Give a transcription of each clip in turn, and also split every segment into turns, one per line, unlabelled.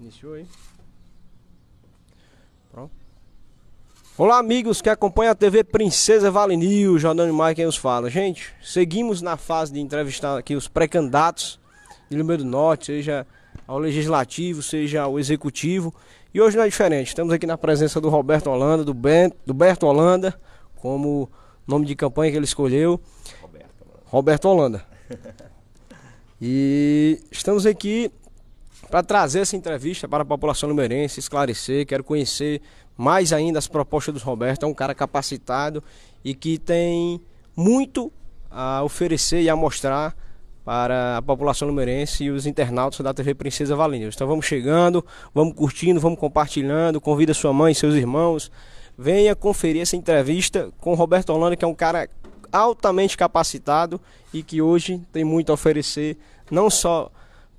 Iniciou aí. Pronto. Olá, amigos que acompanham a TV Princesa Vale Jordão Jordano Maia quem os fala. Gente, seguimos na fase de entrevistar aqui os pré-candidatos de Lima do Norte, seja ao Legislativo, seja ao Executivo. E hoje não é diferente, estamos aqui na presença do Roberto Holanda, do, ben, do Berto Holanda, como nome de campanha que ele escolheu. Roberto, Roberto Holanda. e estamos aqui para trazer essa entrevista para a população numerense, esclarecer, quero conhecer mais ainda as propostas do Roberto, é um cara capacitado e que tem muito a oferecer e a mostrar para a população numerense e os internautas da TV Princesa Valinha. Então vamos chegando, vamos curtindo, vamos compartilhando, convida sua mãe, seus irmãos, venha conferir essa entrevista com Roberto Orlando, que é um cara altamente capacitado e que hoje tem muito a oferecer, não só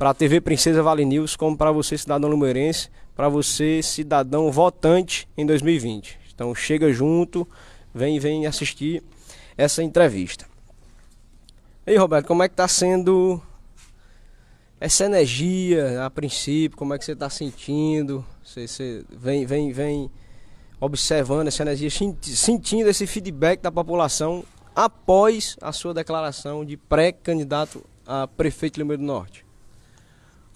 para a TV Princesa Vale News, como para você, cidadão lumeirense, para você, cidadão votante em 2020. Então chega junto, vem vem assistir essa entrevista. E aí, Roberto, como é que está sendo essa energia a princípio? Como é que você está sentindo? Você, você vem, vem, vem observando essa energia, sentindo esse feedback da população após a sua declaração de pré-candidato a prefeito de do Norte?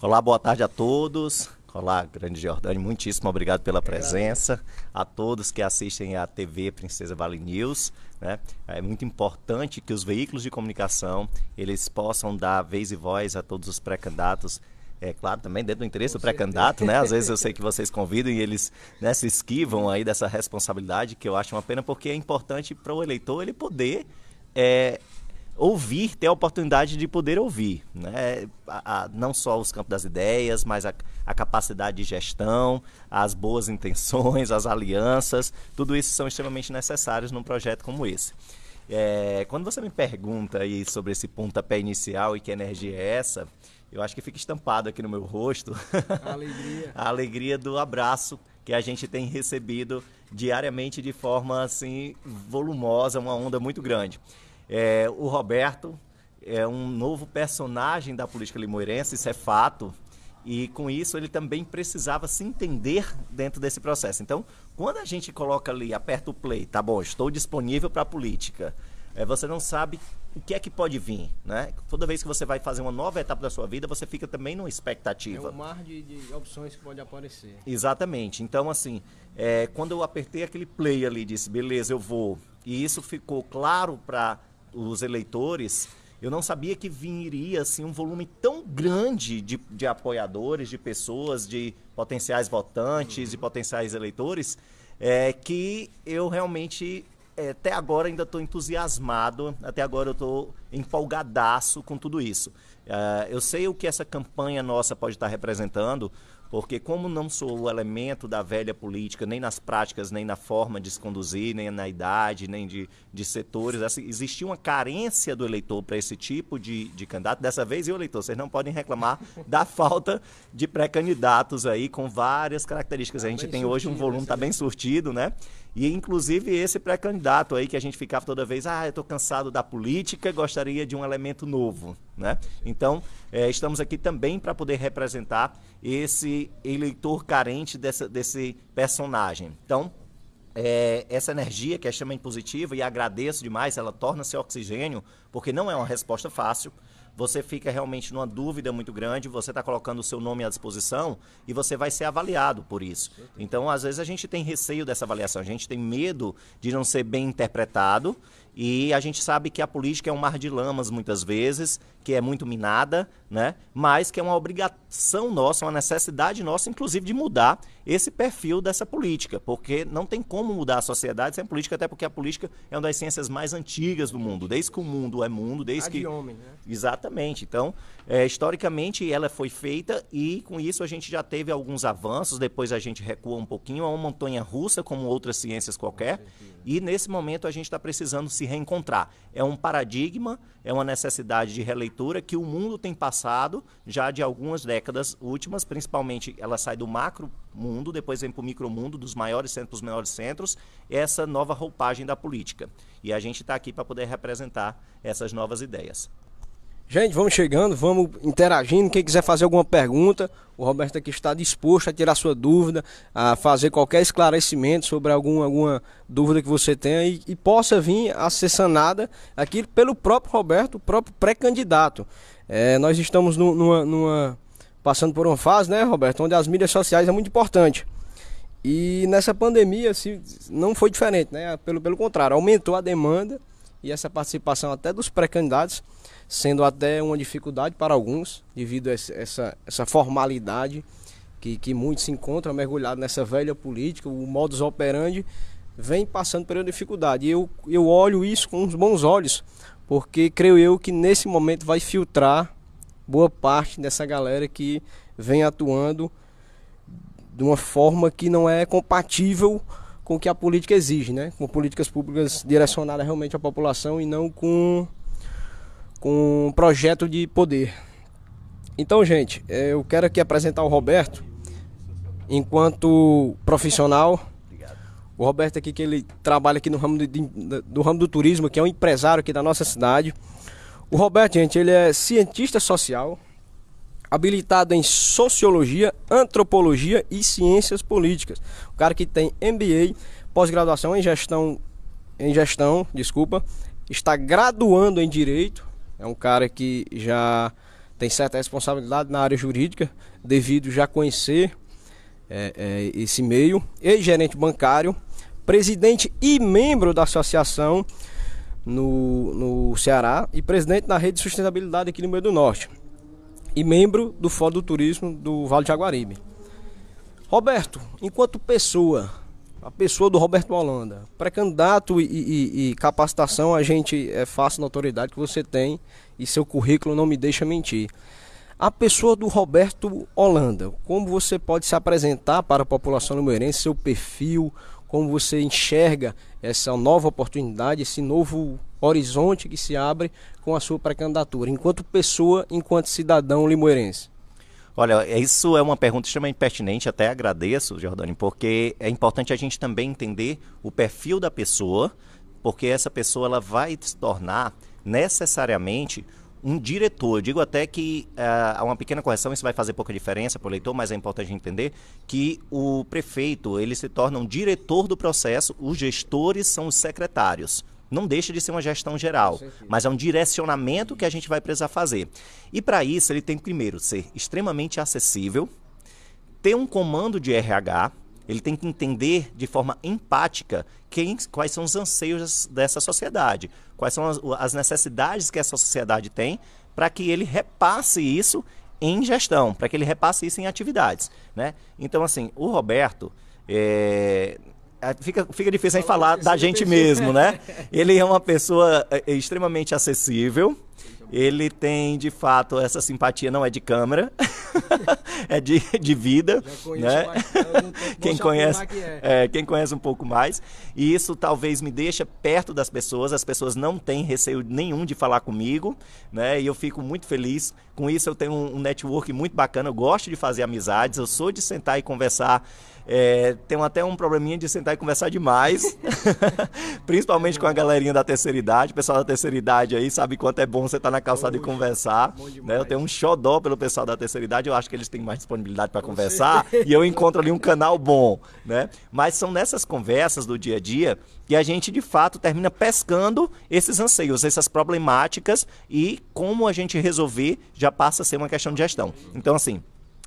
Olá, boa tarde a todos. Olá, grande Jordani, muitíssimo obrigado pela presença. A todos que assistem à TV Princesa Vale News, né? É muito importante que os veículos de comunicação, eles possam dar vez e voz a todos os pré-candidatos é claro, também dentro do interesse Com do pré-candidato, né? Às vezes eu sei que vocês convidam e eles né, se esquivam aí dessa responsabilidade, que eu acho uma pena, porque é importante para o eleitor ele poder é, ouvir, ter a oportunidade de poder ouvir. Né? A, a, não só os campos das ideias, mas a, a, capacidade de gestão, as boas intenções, as alianças, tudo isso são extremamente necessários num projeto como esse. É, quando você me pergunta aí sobre esse pontapé inicial e que energia é essa, eu acho que fica estampado aqui no meu rosto a alegria, a alegria do abraço que a gente tem recebido diariamente de forma assim volumosa, uma onda muito grande. É, o Roberto é um novo personagem da política limoeirense, isso é fato. E com isso ele também precisava se entender dentro desse processo. Então, quando a gente coloca ali, aperta o play, tá bom, estou disponível para a política, é, você não sabe o que é que pode vir, né? Toda vez que você vai fazer uma nova etapa da sua vida, você fica também numa expectativa. É um
mar de, de opções que pode aparecer.
Exatamente. Então, assim, é, quando eu apertei aquele play ali, disse, beleza, eu vou, e isso ficou claro para os eleitores, eu não sabia que viria assim, um volume tão grande de, de apoiadores, de pessoas, de potenciais votantes, e potenciais eleitores, é, que eu realmente é, até agora ainda estou entusiasmado, até agora eu estou empolgadaço com tudo isso. Uh, eu sei o que essa campanha nossa pode estar tá representando, porque como não sou o elemento da velha política, nem nas práticas, nem na forma de se conduzir, nem na idade, nem de, de setores, assim, existia uma carência do eleitor para esse tipo de, de candidato. Dessa vez, e o eleitor, vocês não podem reclamar da falta de pré-candidatos aí com várias características. Tá a gente tem surtido, hoje um volume, está bem surtido, né? E inclusive esse pré-candidato aí que a gente ficava toda vez, ah, eu estou cansado da política, gostaria de um elemento novo, né? Então é, estamos aqui também para poder representar esse eleitor carente dessa, desse personagem. Então é, essa energia que é extremamente positiva e agradeço demais, ela torna-se oxigênio, porque não é uma resposta fácil você fica realmente numa dúvida muito grande, você está colocando o seu nome à disposição e você vai ser avaliado por isso. Então, às vezes, a gente tem receio dessa avaliação, a gente tem medo de não ser bem interpretado e a gente sabe que a política é um mar de lamas muitas vezes, que é muito minada, né? mas que é uma obrigação nossa, uma necessidade nossa, inclusive, de mudar esse perfil dessa política, porque não tem como mudar a sociedade sem a política, até porque a política é uma das ciências mais antigas do mundo, desde que o mundo é mundo, desde que. homem, né? Exatamente. Então, é, historicamente, ela foi feita e com isso a gente já teve alguns avanços, depois a gente recua um pouquinho, é uma montanha russa, como outras ciências qualquer, e nesse momento a gente está precisando se reencontrar. É um paradigma, é uma necessidade de releitura que o mundo tem passado já de algumas décadas últimas, principalmente ela sai do macro mundo, depois vem para o micro mundo, dos maiores centros para os menores centros, essa nova roupagem da política. E a gente está aqui para poder representar essas novas ideias.
Gente, vamos chegando, vamos interagindo. Quem quiser fazer alguma pergunta, o Roberto aqui está disposto a tirar sua dúvida, a fazer qualquer esclarecimento sobre algum, alguma dúvida que você tenha e, e possa vir a ser sanada aqui pelo próprio Roberto, o próprio pré-candidato. É, nós estamos no, numa, numa, passando por uma fase, né, Roberto, onde as mídias sociais é muito importante. E nessa pandemia se, não foi diferente, né? Pelo, pelo contrário, aumentou a demanda e essa participação até dos pré-candidatos sendo até uma dificuldade para alguns, devido a essa, essa formalidade que, que muitos se encontram mergulhados nessa velha política, o modus operandi vem passando por uma dificuldade. E eu, eu olho isso com uns bons olhos, porque creio eu que nesse momento vai filtrar boa parte dessa galera que vem atuando de uma forma que não é compatível com o que a política exige, né? Com políticas públicas direcionadas realmente à população e não com com um projeto de poder. Então, gente, é, eu quero aqui apresentar o Roberto enquanto profissional. O Roberto é aqui que ele trabalha aqui no ramo de, do ramo do turismo, que é um empresário aqui da nossa cidade. O Roberto, gente, ele é cientista social, habilitado em sociologia, antropologia e ciências políticas. O cara que tem MBA, pós-graduação em gestão em gestão, desculpa, está graduando em direito é um cara que já tem certa responsabilidade na área jurídica, devido já conhecer é, é, esse meio. Ex-gerente bancário, presidente e membro da associação no, no Ceará e presidente da rede de sustentabilidade aqui no meio do norte. E membro do Fórum do Turismo do Vale de Jaguaribe. Roberto, enquanto pessoa, a pessoa do Roberto Holanda. Pré-candidato e, e, e, capacitação, a gente é fácil na autoridade que você tem e seu currículo não me deixa mentir. A pessoa do Roberto Holanda, como você pode se apresentar para a população limeirense, seu perfil, como você enxerga essa nova oportunidade, esse novo horizonte que se abre com a sua pré-candidatura, enquanto pessoa, enquanto cidadão limoeirense? Olha, isso é uma pergunta extremamente
pertinente, até agradeço, Jordani, porque é importante a gente também entender o perfil da pessoa, porque essa pessoa ela vai se tornar necessariamente um diretor. Eu digo até que eh, há uh, uma pequena correção, isso vai fazer pouca diferença para o leitor, mas é importante entender que o prefeito ele se torna um diretor do processo, os gestores são os secretários. Não deixa de ser uma gestão geral, mas é um direcionamento que a gente vai precisar fazer. E para isso, ele tem primeiro ser extremamente acessível, ter um comando de RH, ele tem que entender de forma empática quem, quais são os anseios dessa sociedade, quais são as, as necessidades que essa sociedade tem, para que ele repasse isso em gestão, para que ele repasse isso em atividades. Né? Então, assim, o Roberto, é, é, fica, fica difícil falar, falar da gente mesmo, né? Ele é uma pessoa é, é extremamente acessível. Ele tem, de fato, essa simpatia não é de câmera, é de, de vida. Né? Mais, quem, conhece, que é. É, quem conhece um pouco mais. E isso talvez me deixa perto das pessoas. As pessoas não têm receio nenhum de falar comigo. Né? E eu fico muito feliz. Com isso, eu tenho um, um network muito bacana. Eu gosto de fazer amizades. Eu sou de sentar e conversar é, tem até um probleminha de sentar e conversar demais, principalmente com a galerinha da terceira idade. O pessoal da terceira idade aí sabe quanto é bom você estar tá na calçada e conversar. Né? Eu tenho um xodó pelo pessoal da terceira idade, eu acho que eles têm mais disponibilidade para conversar e eu encontro ali um canal bom. Né? Mas são nessas conversas do dia a dia que a gente de fato termina pescando esses anseios, essas problemáticas e como a gente resolver já passa a ser uma questão de gestão. Então, assim,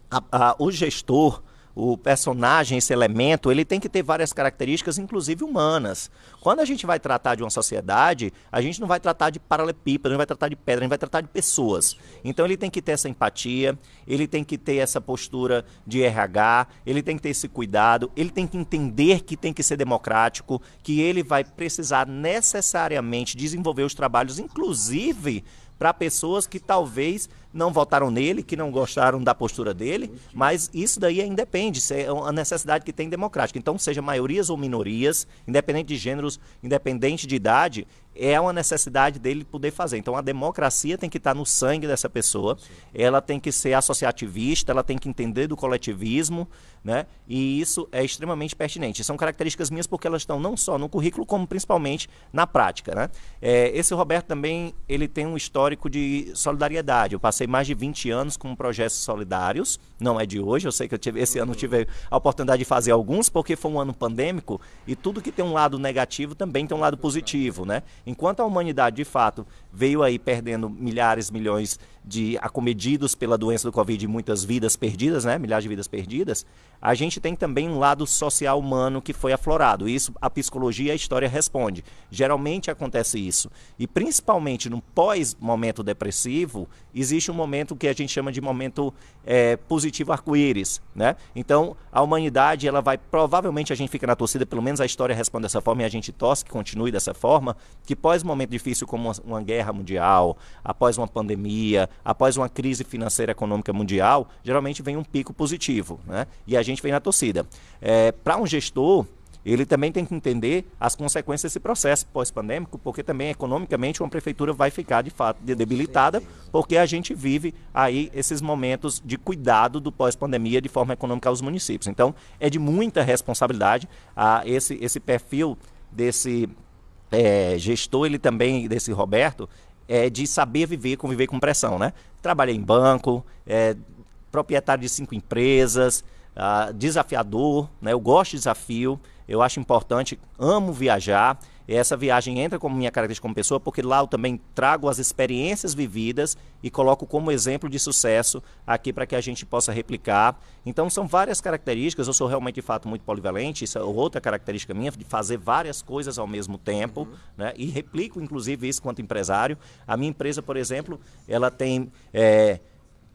a, a, o gestor o personagem, esse elemento, ele tem que ter várias características, inclusive humanas. Quando a gente vai tratar de uma sociedade, a gente não vai tratar de paralelepípedo, não vai tratar de pedra, não vai tratar de pessoas. Então ele tem que ter essa empatia, ele tem que ter essa postura de RH, ele tem que ter esse cuidado, ele tem que entender que tem que ser democrático, que ele vai precisar necessariamente desenvolver os trabalhos, inclusive para pessoas que talvez não votaram nele, que não gostaram da postura dele, mas isso daí é independe, isso é uma necessidade que tem democrática. Então, seja maiorias ou minorias, independente de gêneros, independente de idade, é uma necessidade dele poder fazer. Então a democracia tem que estar tá no sangue dessa pessoa, Sim. ela tem que ser associativista, ela tem que entender do coletivismo, né? E isso é extremamente pertinente. São características minhas porque elas estão não só no currículo, como principalmente na prática, né? É, esse Roberto também, ele tem um histórico de solidariedade. Eu passei mais de 20 anos com projetos solidários, não é de hoje, eu sei que eu tive, esse uhum. ano tive a oportunidade de fazer alguns, porque foi um ano pandêmico e tudo que tem um lado negativo também tem um lado positivo, né? Enquanto a humanidade, de fato, veio aí perdendo milhares, milhões de acometidos pela doença do Covid e muitas vidas perdidas, né? Milhares de vidas perdidas. A gente tem também um lado social humano que foi aflorado. Isso a psicologia e a história responde. Geralmente acontece isso. E principalmente no pós-momento depressivo, existe um momento que a gente chama de momento é, positivo arco-íris, né? Então, a humanidade, ela vai, provavelmente a gente fica na torcida, pelo menos a história responde dessa forma e a gente torce que continue dessa forma, que pós-momento difícil como uma, uma guerra Guerra Mundial, após uma pandemia, após uma crise financeira econômica mundial, geralmente vem um pico positivo, né? E a gente vem na torcida. É, Para um gestor, ele também tem que entender as consequências desse processo pós-pandêmico, porque também economicamente uma prefeitura vai ficar de fato debilitada, porque a gente vive aí esses momentos de cuidado do pós-pandemia de forma econômica aos municípios. Então, é de muita responsabilidade a ah, esse, esse perfil desse é, gestor, ele também, desse Roberto, é de saber viver, conviver com pressão, né? Trabalhei em banco, é, proprietário de cinco empresas, ah, desafiador, né? Eu gosto de desafio, eu acho importante, amo viajar essa viagem entra como minha característica como pessoa, porque lá eu também trago as experiências vividas e coloco como exemplo de sucesso aqui para que a gente possa replicar. Então são várias características, eu sou realmente de fato muito polivalente, isso é outra característica minha, de fazer várias coisas ao mesmo tempo, uhum. né? e replico inclusive isso quanto empresário. A minha empresa, por exemplo, ela tem... É,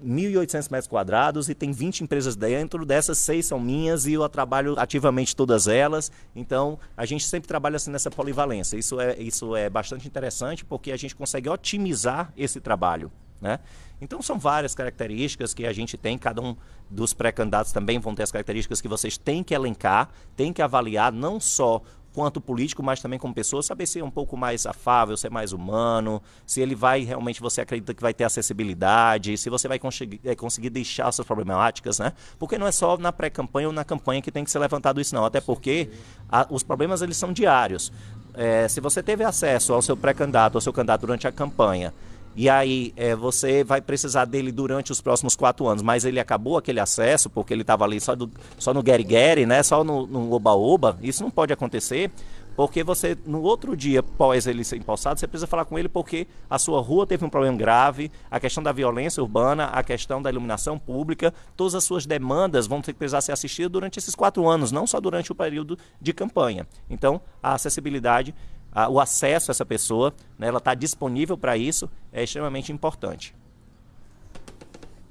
1.800 metros quadrados e tem 20 empresas dentro. Dessas, seis são minhas e eu trabalho ativamente todas elas. Então, a gente sempre trabalha assim nessa polivalência. Isso é, isso é bastante interessante porque a gente consegue otimizar esse trabalho. Né? Então, são várias características que a gente tem. Cada um dos pré-candidatos também vão ter as características que vocês têm que elencar, têm que avaliar não só quanto político, mas também como pessoa, saber se é um pouco mais afável, se é mais humano, se ele vai realmente, você acredita que vai ter acessibilidade, se você vai conseguir, é, conseguir deixar suas problemáticas, né? Porque não é só na pré-campanha ou na campanha que tem que ser levantado isso, não. Até porque a, os problemas, eles são diários. É, se você teve acesso ao seu pré-candidato, ao seu candidato durante a campanha, e aí é, você vai precisar dele durante os próximos quatro anos. Mas ele acabou aquele acesso, porque ele estava ali só, do, só no Gary Gary, né? Só no Oba-Oba. Isso não pode acontecer. Porque você, no outro dia, pós ele ser empossado, você precisa falar com ele porque a sua rua teve um problema grave, a questão da violência urbana, a questão da iluminação pública, todas as suas demandas vão ter que precisar ser assistidas durante esses quatro anos, não só durante o período de campanha. Então, a acessibilidade a, o acesso a essa pessoa, né, ela está disponível para isso, é extremamente importante.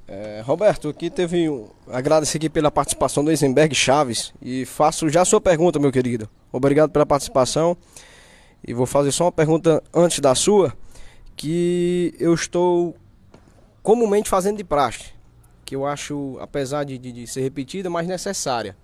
É, Roberto, aqui teve um. Agradeço aqui pela participação do Eisenberg Chaves e faço já a sua pergunta, meu querido. Obrigado pela participação. E vou fazer só uma pergunta antes da sua, que eu estou comumente fazendo de praxe, que eu acho, apesar de, de, de ser repetida, mas necessária.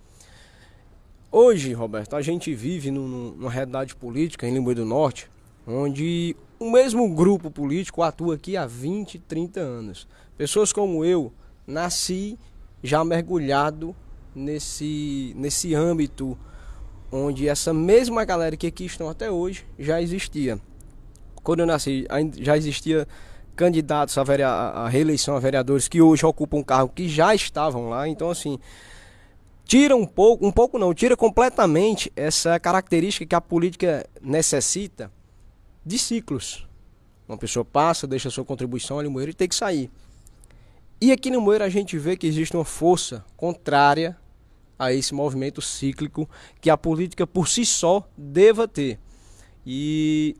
Hoje, Roberto, a gente vive num, numa realidade política em Limoeiro do Norte, onde o mesmo grupo político atua aqui há 20, 30 anos. Pessoas como eu nasci já mergulhado nesse, nesse âmbito onde essa mesma galera que aqui estão até hoje já existia. Quando eu nasci, já existia candidatos à, verea, à reeleição a vereadores que hoje ocupam um cargo que já estavam lá. Então, assim, tira um pouco, um pouco não, tira completamente essa característica que a política necessita de ciclos. Uma pessoa passa, deixa sua contribuição ali no Moeiro e tem que sair. E aqui no Moeiro a gente vê que existe uma força contrária a esse movimento cíclico que a política por si só deva ter. E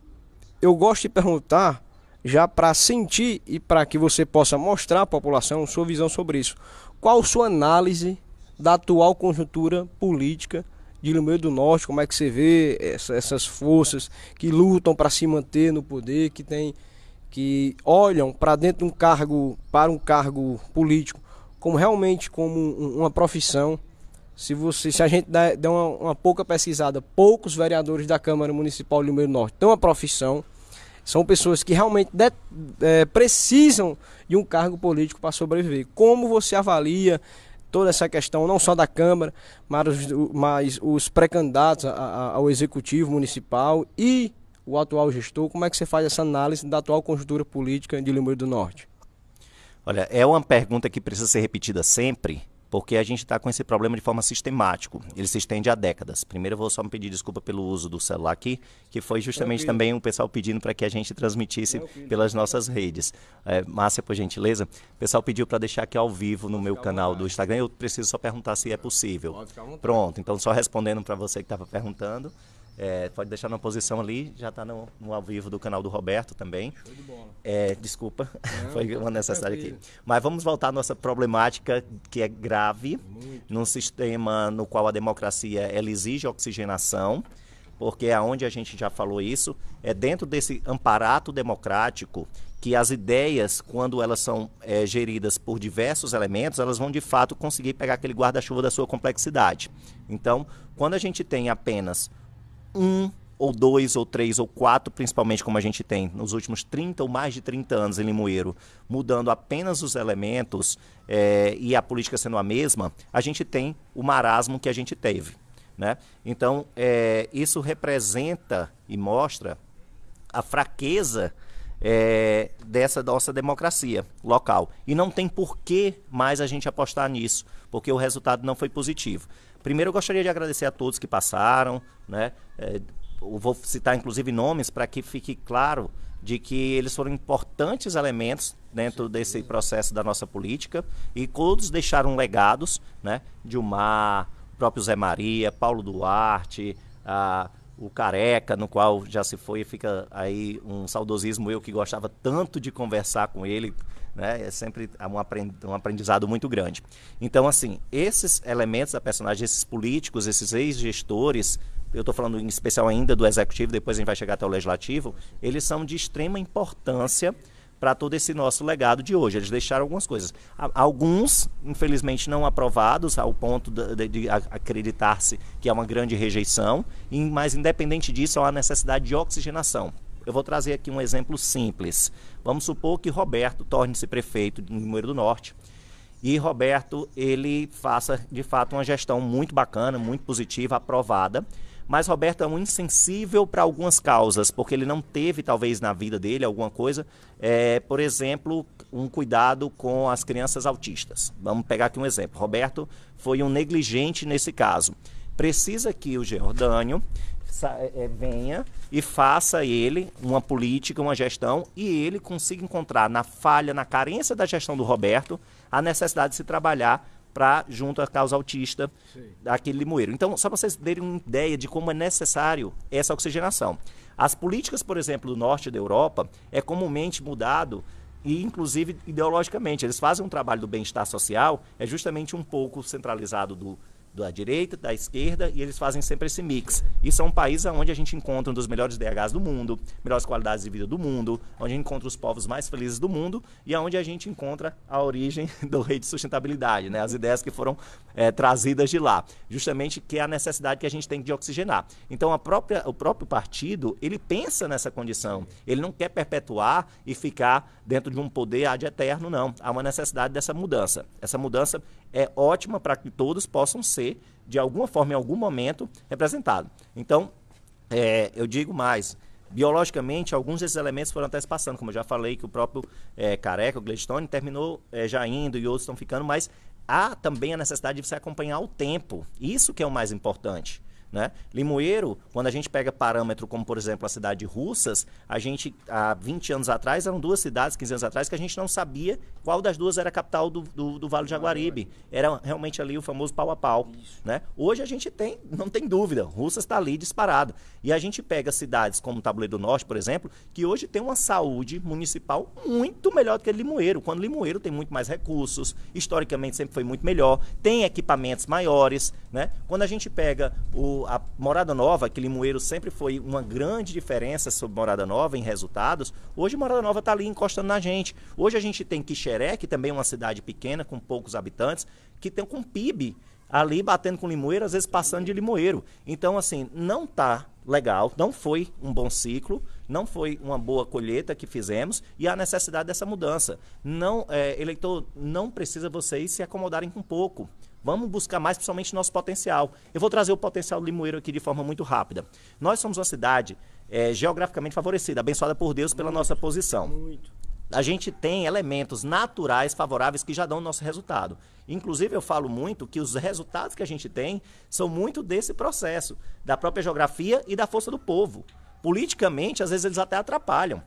eu gosto de perguntar já para sentir e para que você possa mostrar à população sua visão sobre isso. Qual sua análise da atual conjuntura política de Limoeiro do Norte, como é que você vê essa, essas forças que lutam para se manter no poder, que tem que olham para dentro de um cargo, para um cargo político, como realmente como uma profissão. Se você, se a gente der, der uma, uma, pouca pesquisada, poucos vereadores da Câmara Municipal de Limoeiro do Norte têm uma profissão. São pessoas que realmente de, é, precisam de um cargo político para sobreviver. Como você avalia toda essa questão, não só da Câmara, mas os, mas os pré-candidatos ao Executivo Municipal e o atual gestor, como é que você faz essa análise da atual conjuntura política de Limoeiro do Norte?
Olha, é uma pergunta que precisa ser repetida sempre, porque a gente está com esse problema de forma sistemática. Ele se estende há décadas. Primeiro, eu vou só me pedir desculpa pelo uso do celular aqui, que foi justamente também o pessoal pedindo para que a gente transmitisse pelas nossas redes. É, Márcia, por gentileza, o pessoal pediu para deixar aqui ao vivo no meu canal do Instagram. Eu preciso só perguntar se é possível. Pronto, então só respondendo para você que estava perguntando. É, pode deixar na posição ali, já está no, no, ao vivo do canal do Roberto também. Show de bola. É, desculpa, Não, foi uma necessária aqui. Mas vamos voltar à nossa problemática, que é grave, Muito. num sistema no qual a democracia ela exige oxigenação, porque é onde a gente já falou isso, é dentro desse amparato democrático que as ideias, quando elas são é, geridas por diversos elementos, elas vão de fato conseguir pegar aquele guarda-chuva da sua complexidade. Então, quando a gente tem apenas um ou dois ou três ou quatro, principalmente como a gente tem nos últimos 30 ou mais de 30 anos em Limoeiro, mudando apenas os elementos é, e a política sendo a mesma, a gente tem o marasmo que a gente teve. Né? Então, é, isso representa e mostra a fraqueza é, dessa nossa democracia local. E não tem por que mais a gente apostar nisso, porque o resultado não foi positivo. Primeiro, eu gostaria de agradecer a todos que passaram, né? É, vou citar inclusive nomes para que fique claro de que eles foram importantes elementos dentro desse processo da nossa política e todos deixaram legados, né? Dilmar, o próprio Zé Maria, Paulo Duarte, a o Careca, no qual já se foi, fica aí um saudosismo eu que gostava tanto de conversar com ele, né? É sempre um aprendizado muito grande. Então, assim, esses elementos da personagem, esses políticos, esses ex-gestores, eu estou falando em especial ainda do executivo, depois a gente vai chegar até o legislativo, eles são de extrema importância para todo esse nosso legado de hoje. Eles deixaram algumas coisas. Alguns, infelizmente, não aprovados, ao ponto de, de acreditar-se que é uma grande rejeição, mas independente disso, há uma necessidade de oxigenação. Eu vou trazer aqui um exemplo simples. Vamos supor que Roberto torne-se prefeito de Limoeiro do Norte e Roberto ele faça de fato uma gestão muito bacana, muito positiva, aprovada mas Roberto é um insensível para algumas causas, porque ele não teve, talvez, na vida dele alguma coisa, é, por exemplo, um cuidado com as crianças autistas. Vamos pegar aqui um exemplo. Roberto foi um negligente nesse caso. Precisa que o Jordânio é, é, venha e faça ele uma política, uma gestão, e ele consiga encontrar na falha, na carência da gestão do Roberto, a necessidade de se trabalhar para junto à causa autista Sim. daquele limoeiro. Então, só para vocês terem uma ideia de como é necessário essa oxigenação. As políticas, por exemplo, do norte da Europa é comumente mudado e inclusive ideologicamente. Eles fazem um trabalho do bem-estar social, é justamente um pouco centralizado do da direita, da esquerda, e eles fazem sempre esse mix. Isso é um país onde a gente encontra um dos melhores DHs do mundo, melhores qualidades de vida do mundo, onde a gente encontra os povos mais felizes do mundo e aonde a gente encontra a origem do rei de sustentabilidade, né? as ideias que foram é, trazidas de lá, justamente que é a necessidade que a gente tem de oxigenar. Então a própria, o próprio partido ele pensa nessa condição, ele não quer perpetuar e ficar dentro de um poder ad eterno, não. Há uma necessidade dessa mudança. Essa mudança é ótima para que todos possam ser, de alguma forma, em algum momento, representados. Então, é, eu digo mais, biologicamente, alguns desses elementos foram até se passando, como eu já falei, que o próprio é, Careca, o Gladstone, terminou é, já indo e outros estão ficando, mas há também a necessidade de você acompanhar o tempo. Isso que é o mais importante. Né? Limoeiro, quando a gente pega parâmetro como, por exemplo, a cidade de Russas, a gente, há 20 anos atrás, eram duas cidades, 15 anos atrás, que a gente não sabia qual das duas era a capital do, do, do Vale do Jaguaribe. Era realmente ali o famoso pau a pau. Né? Hoje a gente tem, não tem dúvida, Russas está ali disparado. E a gente pega cidades como Tabuleiro do Norte, por exemplo, que hoje tem uma saúde municipal muito melhor do que Limoeiro, quando Limoeiro tem muito mais recursos, historicamente sempre foi muito melhor, tem equipamentos maiores. Né? Quando a gente pega o a Morada Nova, que Limoeiro sempre foi uma grande diferença sobre Morada Nova em resultados, hoje Morada Nova está ali encostando na gente. Hoje a gente tem Quixeré, que também é uma cidade pequena, com poucos habitantes, que tem com PIB ali batendo com Limoeiro, às vezes passando de Limoeiro. Então, assim, não está legal, não foi um bom ciclo, não foi uma boa colheita que fizemos e há necessidade dessa mudança. Não, é, eleitor, não precisa vocês se acomodarem com pouco. Vamos buscar mais, principalmente, nosso potencial. Eu vou trazer o potencial do Limoeiro aqui de forma muito rápida. Nós somos uma cidade é, geograficamente favorecida, abençoada por Deus pela muito, nossa posição. Muito. A gente tem elementos naturais favoráveis que já dão o nosso resultado. Inclusive, eu falo muito que os resultados que a gente tem são muito desse processo, da própria geografia e da força do povo. Politicamente, às vezes, eles até atrapalham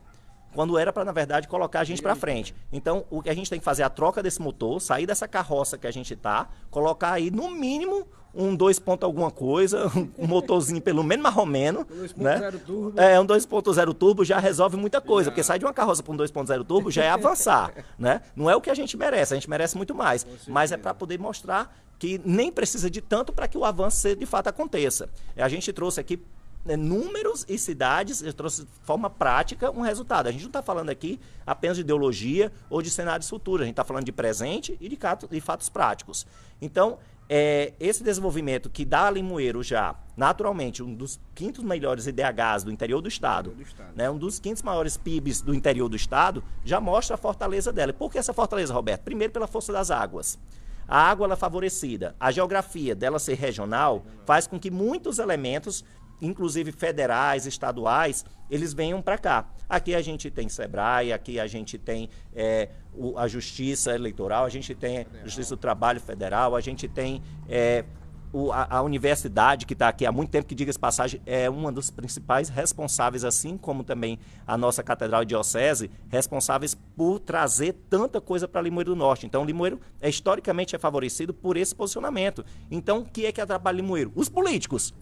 quando era para, na verdade, colocar a gente para frente. Então, o que a gente tem que fazer é a troca desse motor, sair dessa carroça que a gente tá, colocar aí, no mínimo, um 2 alguma coisa, um motorzinho pelo menos marromeno, né? Turbo. É, um 2.0 turbo já resolve muita coisa, porque sair de uma carroça para um 2.0 turbo já é avançar, né? Não é o que a gente merece, a gente merece muito mais, mas é para poder mostrar que nem precisa de tanto para que o avanço de fato aconteça. A gente trouxe aqui né, números e cidades, eu trouxe de forma prática um resultado. A gente não está falando aqui apenas de ideologia ou de cenários futuros, a gente está falando de presente e de, cato, de fatos práticos. Então, é, esse desenvolvimento que dá a Limoeiro já, naturalmente, um dos quintos melhores IDHs do interior do Estado, do estado. Né, um dos quintos maiores PIBs do interior do Estado, já mostra a fortaleza dela. E por que essa fortaleza, Roberto? Primeiro, pela força das águas. A água ela é favorecida. A geografia dela ser regional faz com que muitos elementos inclusive federais, estaduais, eles venham para cá. Aqui a gente tem SEBRAE, aqui a gente tem é, o, a Justiça Eleitoral, a gente tem federal. Justiça do Trabalho Federal, a gente tem é, o, a, a, universidade que está aqui há muito tempo, que diga-se passagem, é uma dos principais responsáveis, assim como também a nossa Catedral Diocese, responsáveis por trazer tanta coisa para Limoeiro do Norte. Então, Limoeiro é, historicamente é favorecido por esse posicionamento. Então, o que é que atrapalha Limoeiro? Os políticos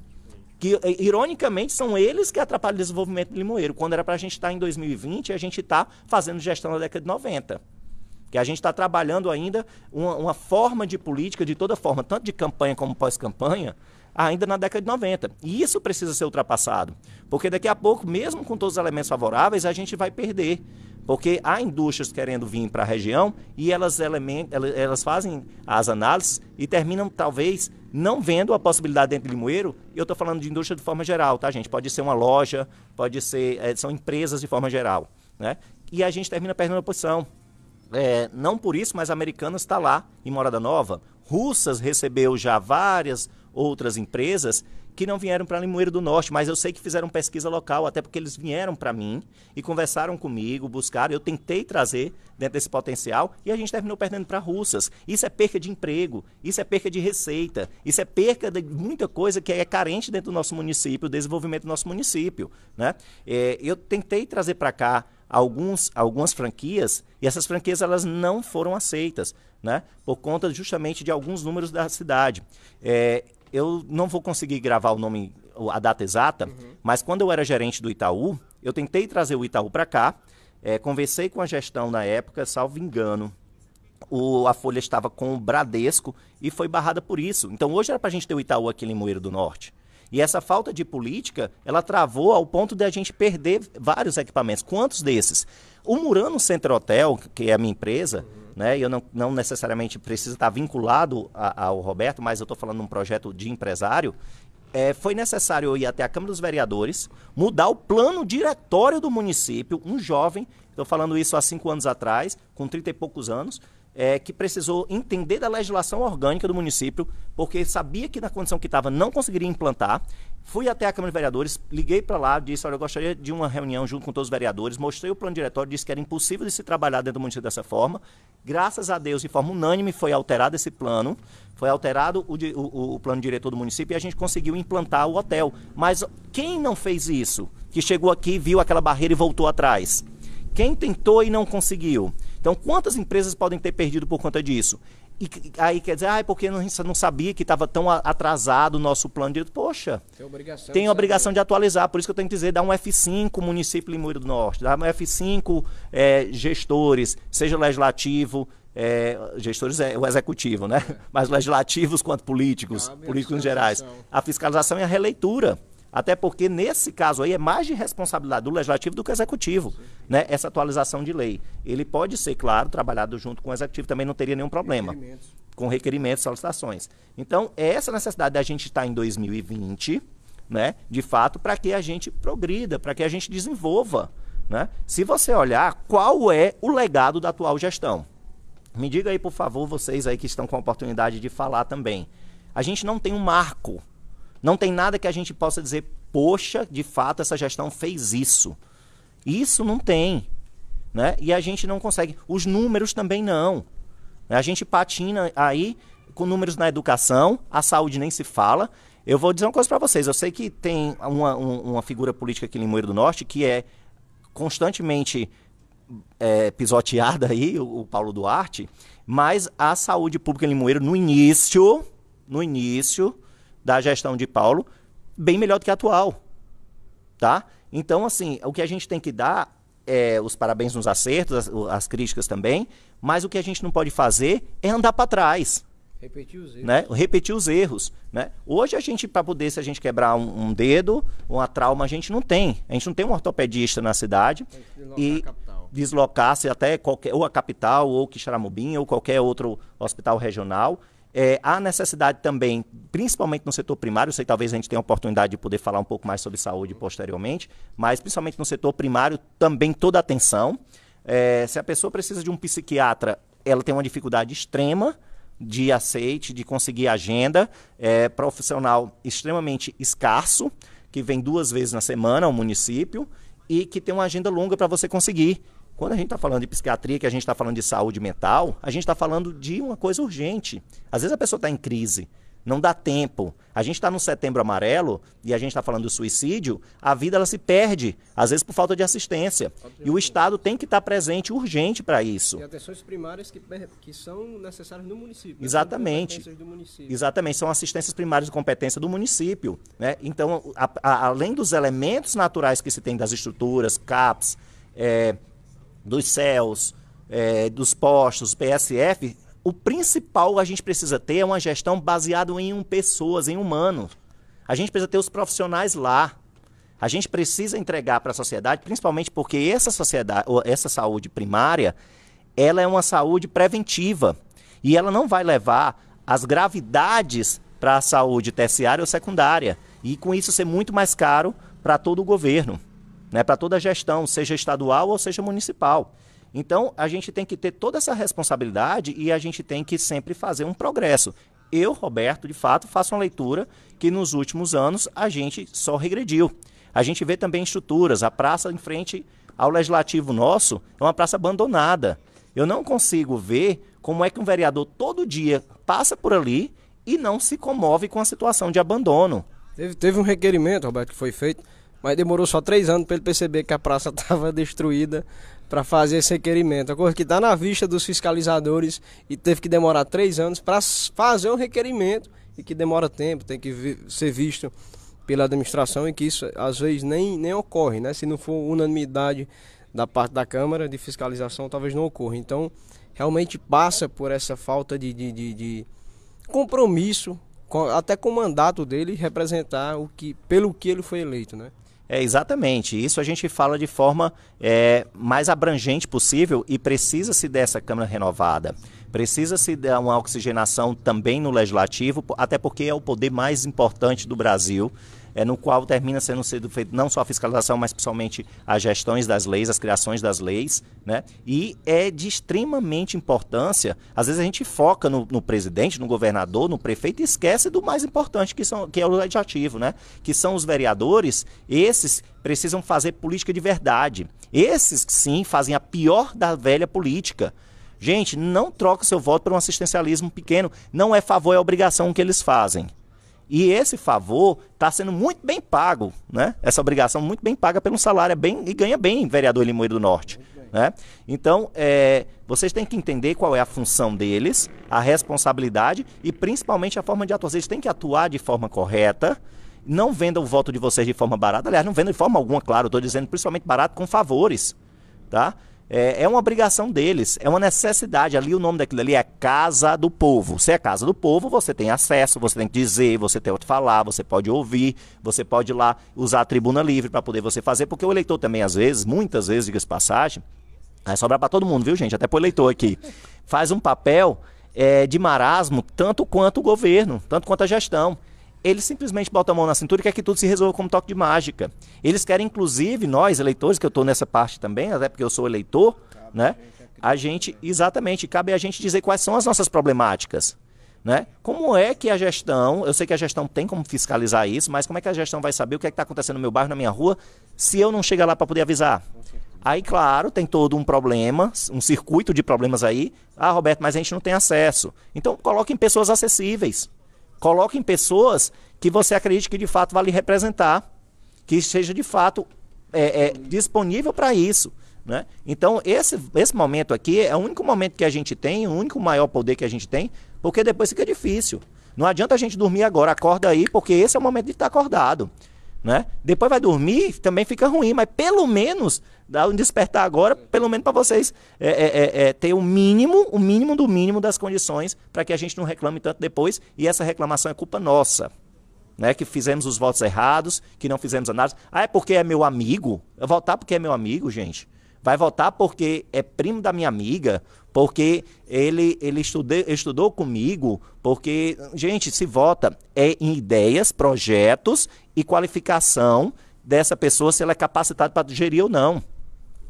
que é, ironicamente são eles que atrapalham o desenvolvimento do limoeiro, quando era para tá a gente estar tá em 2020 a gente está fazendo gestão na década de 90. Que a gente está trabalhando ainda uma, uma, forma de política, de toda forma, tanto de campanha como pós-campanha, ainda na década de 90. E isso precisa ser ultrapassado, porque daqui a pouco, mesmo com todos os elementos favoráveis, a gente vai perder. Porque há indústrias querendo vir para a região e elas, elas fazem as análises e terminam, talvez, não vendo a possibilidade dentro de Limoeiro. E eu estou falando de indústria de forma geral, tá, gente? Pode ser uma loja, pode ser. É, são empresas de forma geral. Né? E a gente termina perdendo a posição. É, não por isso, mas a Americana está lá, em Morada Nova. Russas recebeu já várias outras empresas que não vieram para Limoeiro do Norte, mas eu sei que fizeram pesquisa local, até porque eles vieram para mim e conversaram comigo, buscaram, eu tentei trazer dentro desse potencial e a gente terminou perdendo para Russas. Isso é perca de emprego, isso é perca de receita, isso é perca de muita coisa que é carente dentro do nosso município, o desenvolvimento do nosso município, né? É, eu tentei trazer para cá alguns, algumas franquias e essas franquias elas não foram aceitas, né? Por conta justamente de alguns números da cidade. É, eu não vou conseguir gravar o nome, a data exata, uhum. mas quando eu era gerente do Itaú, eu tentei trazer o Itaú para cá, é, conversei com a gestão na época, salvo engano, o, a Folha estava com o Bradesco e foi barrada por isso. Então hoje era para a gente ter o Itaú aqui em Limoeiro do Norte. E essa falta de política, ela travou ao ponto de a gente perder vários equipamentos. Quantos desses? O Murano Center Hotel, que é a minha empresa, uhum né? Eu não, não necessariamente preciso estar vinculado a, ao Roberto, mas eu estou falando de um projeto de empresário. É, foi necessário eu ir até a Câmara dos Vereadores, mudar o plano diretório do município, um jovem, estou falando isso há cinco anos atrás, com trinta e poucos anos, é, que precisou entender da legislação orgânica do município, porque sabia que na condição que estava não conseguiria implantar. Fui até a Câmara de Vereadores, liguei para lá, disse: Olha, eu gostaria de uma reunião junto com todos os vereadores, mostrei o plano diretório, disse que era impossível de se trabalhar dentro do município dessa forma. Graças a Deus, de forma unânime, foi alterado esse plano, foi alterado o, o, o plano diretor do município e a gente conseguiu implantar o hotel. Mas quem não fez isso? Que chegou aqui, viu aquela barreira e voltou atrás? Quem tentou e não conseguiu? Então, quantas empresas podem ter perdido por conta disso? E aí quer dizer, ah, porque não, não sabia que estava tão atrasado o nosso plano de. Poxa, tem obrigação, tem de, obrigação de atualizar. Por isso que eu tenho que dizer, dá um F5 município Limoeiro do Norte, dá um F5 é, gestores, seja legislativo, é, gestores é o executivo, né? Mas legislativos quanto políticos, políticos em gerais. A fiscalização e a releitura. Até porque, nesse caso aí, é mais de responsabilidade do legislativo do que executivo, né? Essa atualização de lei. Ele pode ser, claro, trabalhado junto com o executivo, também não teria nenhum problema. Requerimentos. Com requerimentos, solicitações. Então, é essa necessidade da gente estar em 2020, né? De fato, para que a gente progrida, para que a gente desenvolva. Né? Se você olhar qual é o legado da atual gestão. Me diga aí, por favor, vocês aí que estão com a oportunidade de falar também. A gente não tem um marco não tem nada que a gente possa dizer, poxa, de fato essa gestão fez isso. Isso não tem. Né? E a gente não consegue. Os números também não. A gente patina aí com números na educação, a saúde nem se fala. Eu vou dizer uma coisa para vocês. Eu sei que tem uma, uma figura política aqui em Limoeiro do Norte que é constantemente é, pisoteada aí, o, o, Paulo Duarte, mas a saúde pública em Limoeiro, no início, no início, da gestão de Paulo bem melhor do que a atual. Tá? Então, assim, o que a gente tem que dar é, os parabéns nos acertos, as, as, críticas também, mas o que a gente não pode fazer é andar para trás. Repetir os erros. Né? Repetir os erros. Né? Hoje a gente, para poder, se a gente quebrar um, um, dedo, uma trauma, a gente não tem. A gente não tem um ortopedista na cidade. Tem que deslocar e deslocar-se até qualquer, ou a capital, ou Quixaramubim, ou qualquer outro hospital regional. É, há necessidade também, principalmente no setor primário, sei talvez a gente tenha a oportunidade de poder falar um pouco mais sobre saúde posteriormente, mas principalmente no setor primário, também toda atenção. É, se a pessoa precisa de um psiquiatra, ela tem uma dificuldade extrema de aceite, de conseguir agenda, é profissional extremamente escasso, que vem duas vezes na semana ao município e que tem uma agenda longa para você conseguir. Quando a gente está falando de psiquiatria, que a gente está falando de saúde mental, a gente está falando de uma coisa urgente. Às vezes a pessoa está em crise, não dá tempo. A gente está no setembro amarelo e a gente está falando do suicídio, a vida ela se perde, às vezes por falta de assistência. E o Estado tem que estar tá presente urgente para isso. E
atenções primárias que, que são necessárias no município. Né? Exatamente. São município.
Exatamente, são assistências primárias de competência do município. Né? Então, a, a, além dos elementos naturais que se tem das estruturas, CAPs, é, dos céus, é, dos postos, PSF, o principal a gente precisa ter é uma gestão baseada em um pessoas, em humanos. A gente precisa ter os profissionais lá. A gente precisa entregar para a sociedade, principalmente porque essa sociedade, essa saúde primária, ela é uma saúde preventiva e ela não vai levar as gravidades para a saúde terciária ou secundária e com isso ser muito mais caro para todo o governo né, para toda a gestão, seja estadual ou seja municipal. Então, a gente tem que ter toda essa responsabilidade e a gente tem que sempre fazer um progresso. Eu, Roberto, de fato, faço uma leitura que nos últimos anos a gente só regrediu. A gente vê também estruturas, a praça em frente ao legislativo nosso é uma praça abandonada. Eu não consigo ver como é que um vereador todo dia passa por ali e não se comove
com a situação de abandono. Teve, teve um requerimento, Roberto, que foi feito mas demorou só três anos para ele perceber que a praça estava destruída para fazer esse requerimento. A coisa que está na vista dos fiscalizadores e teve que demorar três anos para fazer um requerimento e que demora tempo, tem que vi ser visto pela administração e que isso às vezes nem, nem ocorre, né? Se não for unanimidade da parte da Câmara de fiscalização, talvez não ocorra. Então, realmente passa por essa falta de, de, de, de compromisso, até com o mandato dele representar o que, pelo que ele foi eleito, né? É, exatamente.
Isso a gente fala de forma é, mais abrangente possível e precisa-se dessa Câmara renovada. Precisa-se dar uma oxigenação também no legislativo, até porque é o poder mais importante do Brasil é, no qual termina sendo sendo feito não só a fiscalização, mas principalmente as gestões das leis, as criações das leis, né? E é de extremamente importância. Às vezes a gente foca no, no presidente, no governador, no prefeito e esquece do mais importante que são que é o legislativo, né? Que são os vereadores. Esses precisam fazer política de verdade. Esses sim fazem a pior da velha política. Gente, não troca seu voto por um assistencialismo pequeno. Não é favor, é obrigação o que eles fazem. E esse favor está sendo muito bem pago, né? Essa obrigação muito bem paga pelo salário é bem, e ganha bem, vereador Limoeiro do Norte. Né? Então, é, vocês têm que entender qual é a função deles, a responsabilidade e principalmente a forma de atuar. Vocês têm que atuar de forma correta. Não venda o voto de vocês de forma barata. Aliás, não venda de forma alguma, claro. Estou dizendo principalmente barato com favores. Tá? É, é uma obrigação deles, é uma necessidade. Ali o nome daquilo ali é Casa do Povo. Se é Casa do Povo, você tem acesso, você tem que dizer, você tem que falar, você pode ouvir, você pode ir lá usar a tribuna livre para poder você fazer, porque o eleitor também, às vezes, muitas vezes, diga-se passagem, vai é sobrar para todo mundo, viu, gente? Até para o eleitor aqui. Faz um papel é, de marasmo tanto quanto o governo, tanto quanto a gestão eles simplesmente botam a mão na cintura e quer que tudo se resolva como um toque de mágica. Eles querem, inclusive, nós, eleitores, que eu estou nessa parte também, até porque eu sou eleitor, cabe né? A gente, a gente, exatamente, cabe a gente dizer quais são as nossas problemáticas. Né? Como é que a gestão, eu sei que a gestão tem como fiscalizar isso, mas como é que a gestão vai saber o que é está acontecendo no meu bairro, na minha rua, se eu não chegar lá para poder avisar? Aí, claro, tem todo um problema, um circuito de problemas aí. Ah, Roberto, mas a gente não tem acesso. Então, coloquem pessoas acessíveis. Coloque em pessoas que você acredite que de fato vale representar, que esteja de fato é, é, disponível para isso. Né? Então, esse, esse momento aqui é o único momento que a gente tem, o único maior poder que a gente tem, porque depois fica difícil. Não adianta a gente dormir agora, acorda aí, porque esse é o momento de estar tá acordado. Né? Depois vai dormir, também fica ruim, mas pelo menos Dá um despertar agora, pelo menos para vocês é, é, é, é, ter o um mínimo, o um mínimo do mínimo das condições para que a gente não reclame tanto depois. E essa reclamação é culpa nossa. Né, que fizemos os votos errados, que não fizemos análise. Ah, é porque é meu amigo? Eu votar porque é meu amigo, gente. Vai votar porque é primo da minha amiga, porque ele, ele estudou estudou comigo, porque, gente, se vota é em ideias, projetos e qualificação dessa pessoa, se ela é capacitada para gerir ou não.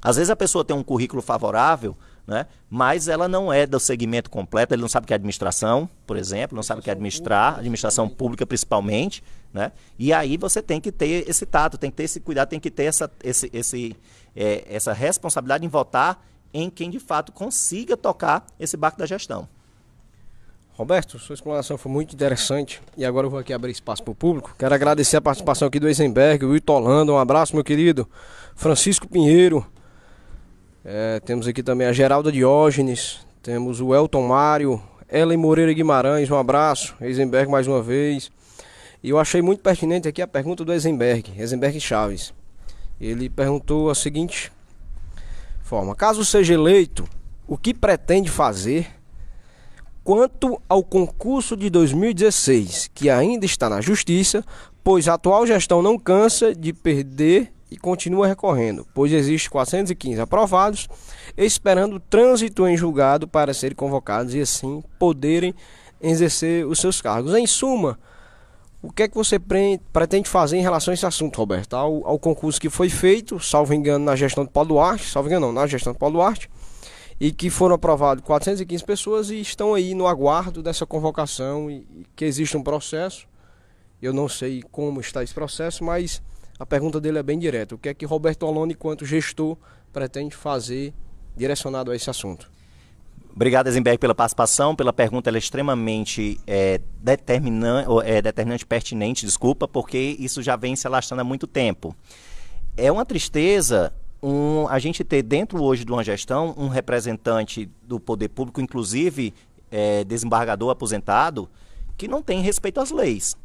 Às vezes a pessoa tem um currículo favorável, né? mas ela não é do segmento completo, ele não sabe o que é administração, por exemplo, não sabe o que é administrar, administração pública principalmente. Né? E aí você tem que ter esse tato, tem que ter esse cuidado, tem que ter essa, esse, esse, é, essa responsabilidade em votar em quem de fato consiga tocar
esse barco da gestão. Roberto, sua explanação foi muito interessante e agora eu vou aqui abrir espaço para o público. Quero agradecer a participação aqui do Eisenberg, o Itolando, um abraço meu querido. Francisco Pinheiro, é, temos aqui também a Geralda Diógenes, temos o Elton Mário, Ellen Moreira Guimarães, um abraço, Eisenberg mais uma vez. E eu achei muito pertinente aqui a pergunta do Eisenberg, Eisenberg Chaves. Ele perguntou a seguinte forma: Caso seja eleito, o que pretende fazer quanto ao concurso de 2016, que ainda está na justiça, pois a atual gestão não cansa de perder e continua recorrendo, pois existe 415 aprovados esperando o trânsito em julgado para serem convocados e assim poderem exercer os seus cargos. Em suma, o que é que você pretende fazer em relação a esse assunto, Roberto? Ao, ao concurso que foi feito, salvo engano, na gestão de Paulo Duarte, salvo engano não, na gestão do Paulo Duarte, e que foram aprovados 415 pessoas e estão aí no aguardo dessa convocação e, e que existe um processo. Eu não sei como está esse processo, mas a pergunta dele é bem direta. O que é que Roberto Aloni, enquanto gestor, pretende fazer direcionado a esse assunto?
Obrigado, Eisenberg, pela participação, pela pergunta. Ela é extremamente é, determinante, é, determinante, pertinente, desculpa, porque isso já vem se alastrando há muito tempo. É uma tristeza um, a gente ter dentro hoje de uma gestão um representante do poder público, inclusive é, desembargador aposentado, que não tem respeito às leis.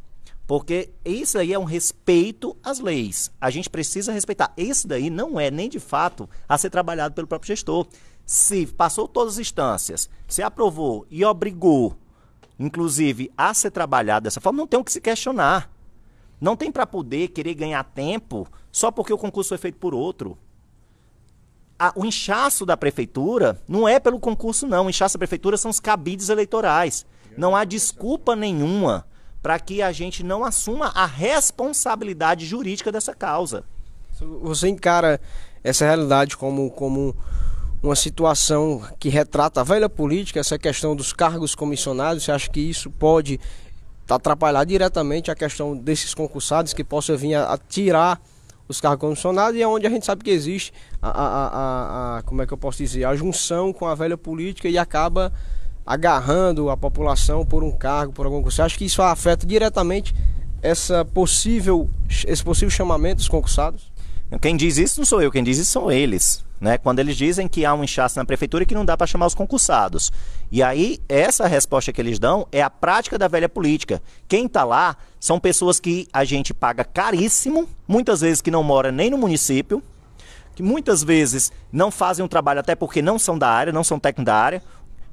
Porque isso aí é um respeito às leis. A gente precisa respeitar. Isso daí não é nem de fato a ser trabalhado pelo próprio gestor. Se passou todas as instâncias, se aprovou e obrigou, inclusive, a ser trabalhado dessa forma, não tem o que se questionar. Não tem para poder querer ganhar tempo só porque o concurso foi feito por outro. A, o inchaço da prefeitura não é pelo concurso, não. O inchaço da prefeitura são os cabides eleitorais. Não há desculpa nenhuma para que a gente
não assuma a responsabilidade jurídica dessa causa. Você encara essa realidade como, como uma situação que retrata a velha política, essa questão dos cargos comissionados? Você acha que isso pode atrapalhar diretamente a questão desses concursados que possam vir a, a tirar os cargos comissionados e é onde a gente sabe que existe a, a, a, a, como é que eu posso dizer a junção com a velha política e acaba agarrando a população por um cargo, por algum coisa. Você acha que isso afeta diretamente essa possível, esse possível chamamento dos concursados? Quem diz isso
não sou eu, quem diz isso são eles. Né? Quando eles dizem que há um inchaço na prefeitura e que não dá para chamar os concursados. E aí, essa resposta que eles dão é a prática da velha política. Quem está lá são pessoas que a gente paga caríssimo, muitas vezes que não mora nem no município, que muitas vezes não fazem um trabalho até porque não são da área, não são técnicos da área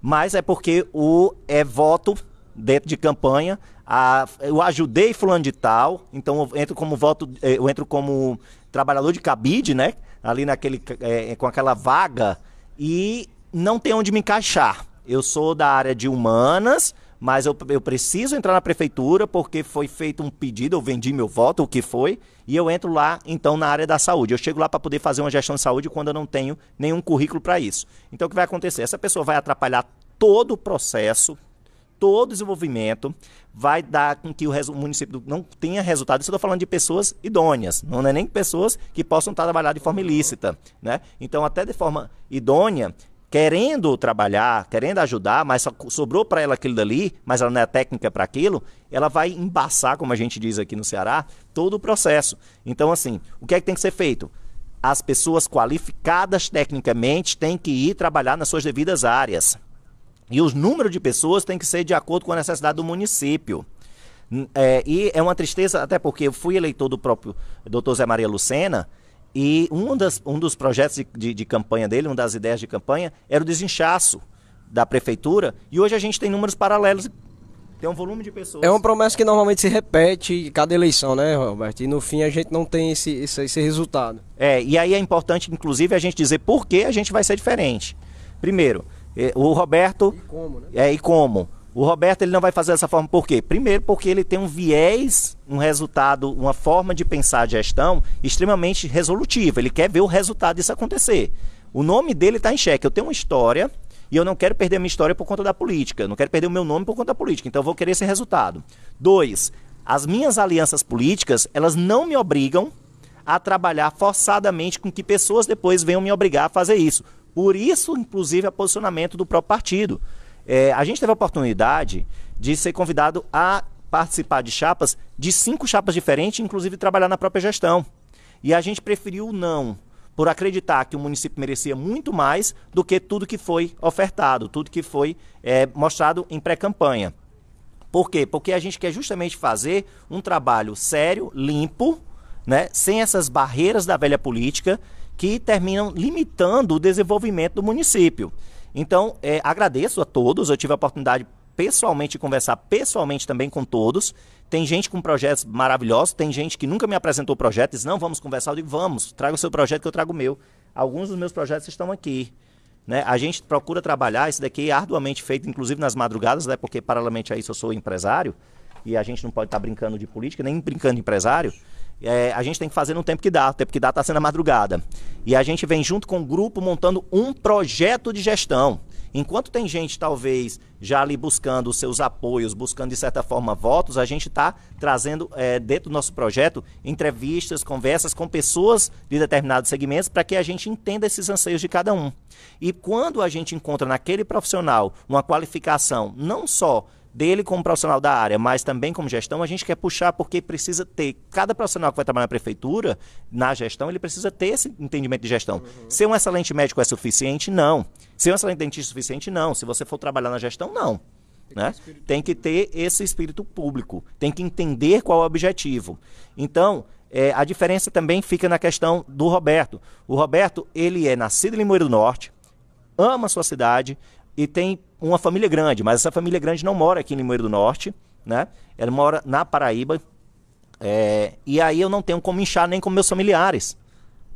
mas é porque o é voto dentro de campanha. A, eu ajudei fulano de tal, então eu entro como voto, é, eu entro como trabalhador de cabide, né? Ali naquele é, é, com aquela vaga e não tem onde me encaixar. Eu sou da área de humanas, mas eu, eu preciso entrar na prefeitura porque foi feito um pedido, eu vendi meu voto, o que foi, e eu entro lá, então, na área da saúde. Eu chego lá para poder fazer uma gestão de saúde quando eu não tenho nenhum currículo para isso. Então, o que vai acontecer? Essa pessoa vai atrapalhar todo o processo, todo o desenvolvimento, vai dar com que o município não tenha resultado. Isso eu estou falando de pessoas idôneas, não é nem pessoas que possam estar trabalhando de forma ilícita. Né? Então, até de forma idônea, querendo trabalhar, querendo ajudar, mas sobrou para ela aquilo dali, mas ela não é técnica para aquilo, ela vai embaçar, como a gente diz aqui no Ceará, todo o processo. Então, assim, o que é que tem que ser feito? As pessoas qualificadas tecnicamente têm que ir trabalhar nas suas devidas áreas. E o número de pessoas tem que ser de acordo com a necessidade do município. É, e é uma tristeza, até porque eu fui eleitor do próprio doutor Zé Maria Lucena, e um, das, um dos projetos de, de, de campanha dele, uma das ideias de campanha, era o desinchaço da
prefeitura. E hoje a gente tem números paralelos
tem um volume de pessoas. É uma
promessa que normalmente se repete cada eleição, né, Roberto? E no fim a gente não tem esse, esse, esse, resultado. É, e aí é importante, inclusive, a gente dizer por que a gente vai ser diferente. Primeiro, eh, o
Roberto. E como, né? É, e como. O Roberto ele não vai fazer dessa forma por quê? Primeiro, porque ele tem um viés, um resultado, uma forma de pensar a gestão extremamente resolutiva. Ele quer ver o resultado disso acontecer. O nome dele está em xeque. Eu tenho uma história e eu não quero perder a minha história por conta da política. Eu não quero perder o meu nome por conta da política. Então eu vou querer esse resultado. Dois, as minhas alianças políticas, elas não me obrigam a trabalhar forçadamente com que pessoas depois venham me obrigar a fazer isso. Por isso, inclusive, o posicionamento do próprio partido. É, a gente teve a oportunidade de ser convidado a participar de chapas de cinco chapas diferentes, inclusive trabalhar na própria gestão. E a gente preferiu não, por acreditar que o município merecia muito mais do que tudo que foi ofertado, tudo que foi é, mostrado em pré-campanha. Por quê? Porque a gente quer justamente fazer um trabalho sério, limpo, né, sem essas barreiras da velha política que terminam limitando o desenvolvimento do município. Então, é, agradeço a todos. Eu tive a oportunidade pessoalmente de conversar pessoalmente também com todos. Tem gente com projetos maravilhosos, tem gente que nunca me apresentou projetos, diz, não, vamos conversar. Eu digo, vamos, traga o seu projeto que eu trago o meu. Alguns dos meus projetos estão aqui. Né? A gente procura trabalhar, isso daqui é arduamente feito, inclusive nas madrugadas, né? porque paralelamente a isso eu sou empresário, e a gente não pode estar tá brincando de política, nem brincando de empresário. É, a gente tem que fazer no tempo que dá. O tempo que dá está sendo a madrugada. E a gente vem junto com o grupo montando um projeto de gestão. Enquanto tem gente, talvez, já ali buscando os seus apoios, buscando, de certa forma, votos, a gente está trazendo é, dentro do nosso projeto entrevistas, conversas com pessoas de determinados segmentos para que a gente entenda esses anseios de cada um. E quando a gente encontra naquele profissional uma qualificação não só dele como profissional da área, mas também como gestão, a gente quer puxar porque precisa ter, cada profissional que vai trabalhar na prefeitura, na gestão, ele precisa ter esse entendimento de gestão. Uhum. Ser um excelente médico é suficiente? Não. Ser um excelente dentista é suficiente? Não. Se você for trabalhar na gestão, não. Né? Tem, que ter esse espírito público, tem que entender qual é o objetivo. Então, é, a diferença também fica na questão do Roberto. O Roberto, ele é nascido em Limoeiro do Norte, ama a sua cidade e tem uma família grande, mas essa família grande não mora aqui em Limoeiro do Norte, né? Ela mora na Paraíba. É, e aí eu não tenho como inchar nem com meus familiares.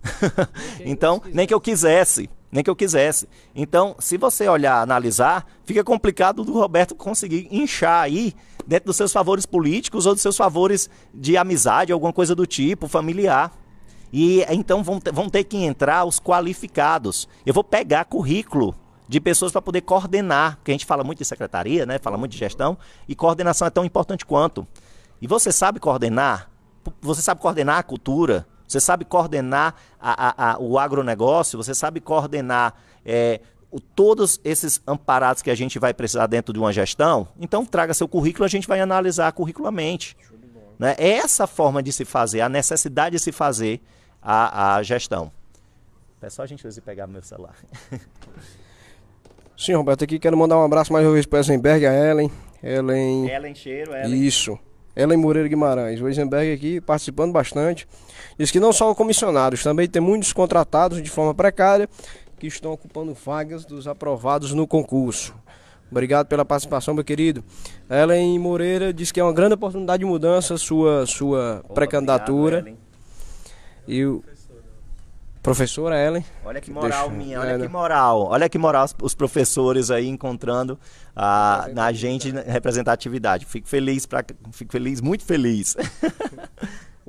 então, nem que eu quisesse, nem que eu quisesse. Então, se você olhar, analisar, fica complicado do Roberto conseguir inchar aí dentro dos seus favores políticos ou dos seus favores de amizade, alguma coisa do tipo, familiar. E então vão ter, vão ter que entrar os qualificados. Eu vou pegar currículo de pessoas para poder coordenar, porque a gente fala muito de secretaria, né? Fala muito de gestão, e coordenação é tão importante quanto. E você sabe coordenar, você sabe coordenar a cultura, você sabe coordenar a, a, a, o agronegócio, você sabe coordenar é, o, todos esses amparados que a gente vai precisar dentro de uma gestão. Então, traga seu currículo, a gente vai analisar curriculamente. Né? É essa forma de se fazer, a necessidade de se fazer a, a gestão. É só a gente usar pegar meu celular.
Sim, Roberto, aqui quero mandar um abraço mais uma vez para Eisenberg, a Ellen. Ellen. Ellen Cheiro, Ellen. Isso. Ellen Moreira Guimarães. O Eisenberg aqui participando bastante. Diz que não só comissionados, também tem muitos contratados de forma precária que estão ocupando vagas dos aprovados no concurso. Obrigado pela participação, meu querido. Ellen Moreira diz que é uma grande oportunidade de mudança sua sua pré-candidatura. E o
professora Ellen. Olha que moral Deixa... minha, olha é, que né? moral. Olha que moral os professores aí encontrando a, na gente né, representatividade. Fico feliz, pra, fico feliz, muito feliz.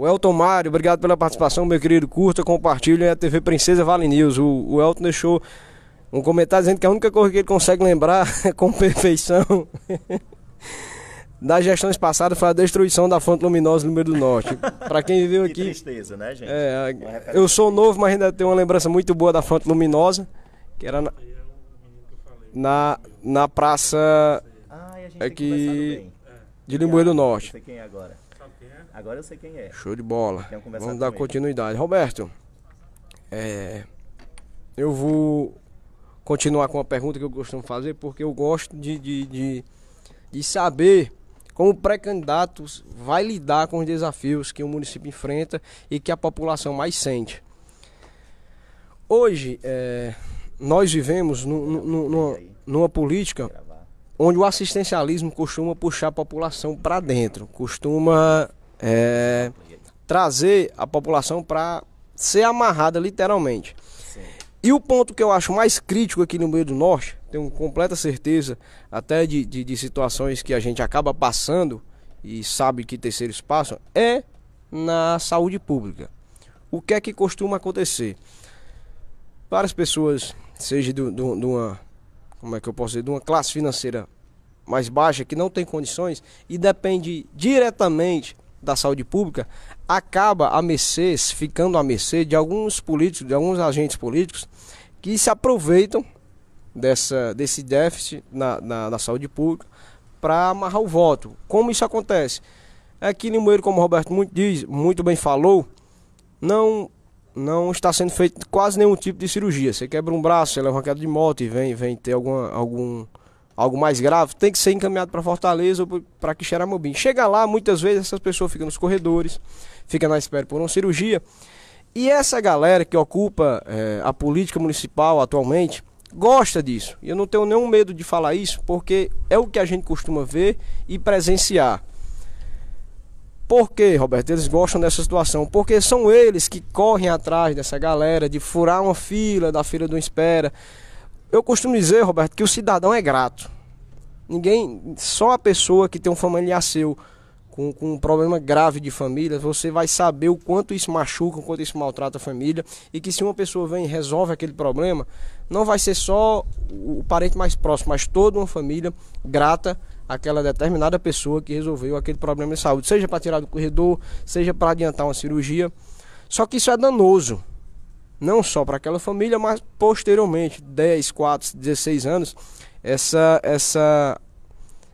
O Elton Mário, obrigado pela participação, meu querido. Curta, compartilha a TV Princesa Vale News. O, o Elton deixou um comentário dizendo que é a única coisa que ele consegue lembrar é com perfeição. das gestões passadas foi a destruição da fonte luminosa do Número do Norte. Para quem viveu aqui. Que tristeza, né, gente? É, eu sou novo, mas ainda tenho uma lembrança muito boa da fonte luminosa, que era na, na, na praça aqui é de Limoeiro do é, Norte. Eu
sei quem é agora. Agora eu sei quem é. Show de bola. Vamos dar continuidade.
Roberto, é, eu vou continuar com a pergunta que eu costumo fazer, porque eu gosto de, de, de, de saber como pré candidatos vai lidar com os desafios que o município enfrenta e que a população mais sente. Hoje, é, nós vivemos numa, numa política onde o assistencialismo costuma puxar a população para dentro, costuma é, trazer a população para ser amarrada literalmente. E o ponto que eu acho mais crítico aqui no meio do norte, tenho completa certeza, até de, de, de situações que a gente acaba passando e sabe que terceiros passam, é na saúde pública. O que é que costuma acontecer? Várias pessoas, seja de, de uma como é que eu posso dizer, de uma classe financeira mais baixa, que não tem condições e depende diretamente da saúde pública acaba a mercê, ficando a mercê de alguns políticos, de alguns agentes políticos que se aproveitam dessa, desse déficit na, na, na saúde pública para amarrar o voto. Como isso acontece? Aqui é no Limoeiro, como o Roberto muito diz, muito bem falou, não não está sendo feito quase nenhum tipo de cirurgia. Você quebra um braço, você leva uma queda de moto e vem, vem ter alguma, algum algo mais grave, tem que ser encaminhado para Fortaleza ou para Quixeramobim. Chega lá, muitas vezes essas pessoas ficam nos corredores, ficam na espera por uma cirurgia. E essa galera que ocupa é, a política municipal atualmente gosta disso. E eu não tenho nenhum medo de falar isso, porque é o que a gente costuma ver e presenciar. Por que, Roberto, eles gostam dessa situação? Porque são eles que correm atrás dessa galera, de furar uma fila da fila do espera, eu costumo dizer, Roberto, que o cidadão é grato. Ninguém, só a pessoa que tem um familiar seu com, com, um problema grave de família, você vai saber o quanto isso machuca, o quanto isso maltrata a família. E que se uma pessoa vem e resolve aquele problema, não vai ser só o parente mais próximo, mas toda uma família grata àquela determinada pessoa que resolveu aquele problema de saúde, seja para tirar do corredor, seja para adiantar uma cirurgia. Só que isso é danoso não só para aquela família, mas posteriormente, 10, 4, 16 anos, essa, essa,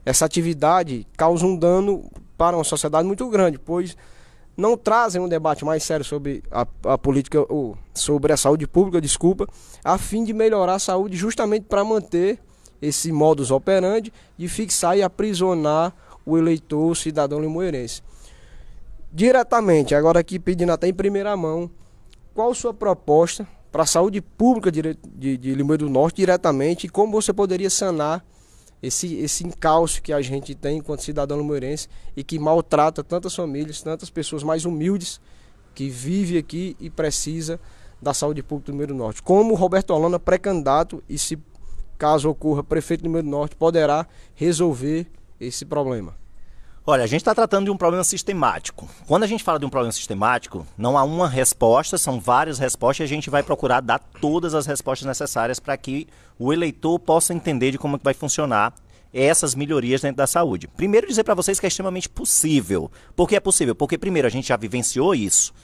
essa atividade causa um dano para uma sociedade muito grande, pois não trazem um debate mais sério sobre a, a política, ou sobre a saúde pública, desculpa, a fim de melhorar a saúde justamente para manter esse modus operandi de fixar e aprisionar o eleitor, o cidadão limoeirense. Diretamente, agora aqui pedindo até em primeira mão, qual sua proposta para a saúde pública de, de, de Limoeiro do Norte diretamente e como você poderia sanar esse, esse encalço que a gente tem enquanto cidadão limoeirense e que maltrata tantas famílias, tantas pessoas mais humildes que vive aqui e precisa da saúde pública do Limoeiro do Norte. Como Roberto Alana, pré-candidato, e se caso ocorra prefeito do Limoeiro do Norte, poderá resolver esse problema. Olha, a gente está tratando de um problema
sistemático. Quando a gente fala de um problema sistemático, não há uma resposta, são várias respostas e a gente vai procurar dar todas as respostas necessárias para que o eleitor possa entender de como é que vai funcionar essas melhorias dentro da saúde. Primeiro dizer para vocês que é extremamente possível. Por que é possível? Porque primeiro a gente já vivenciou isso.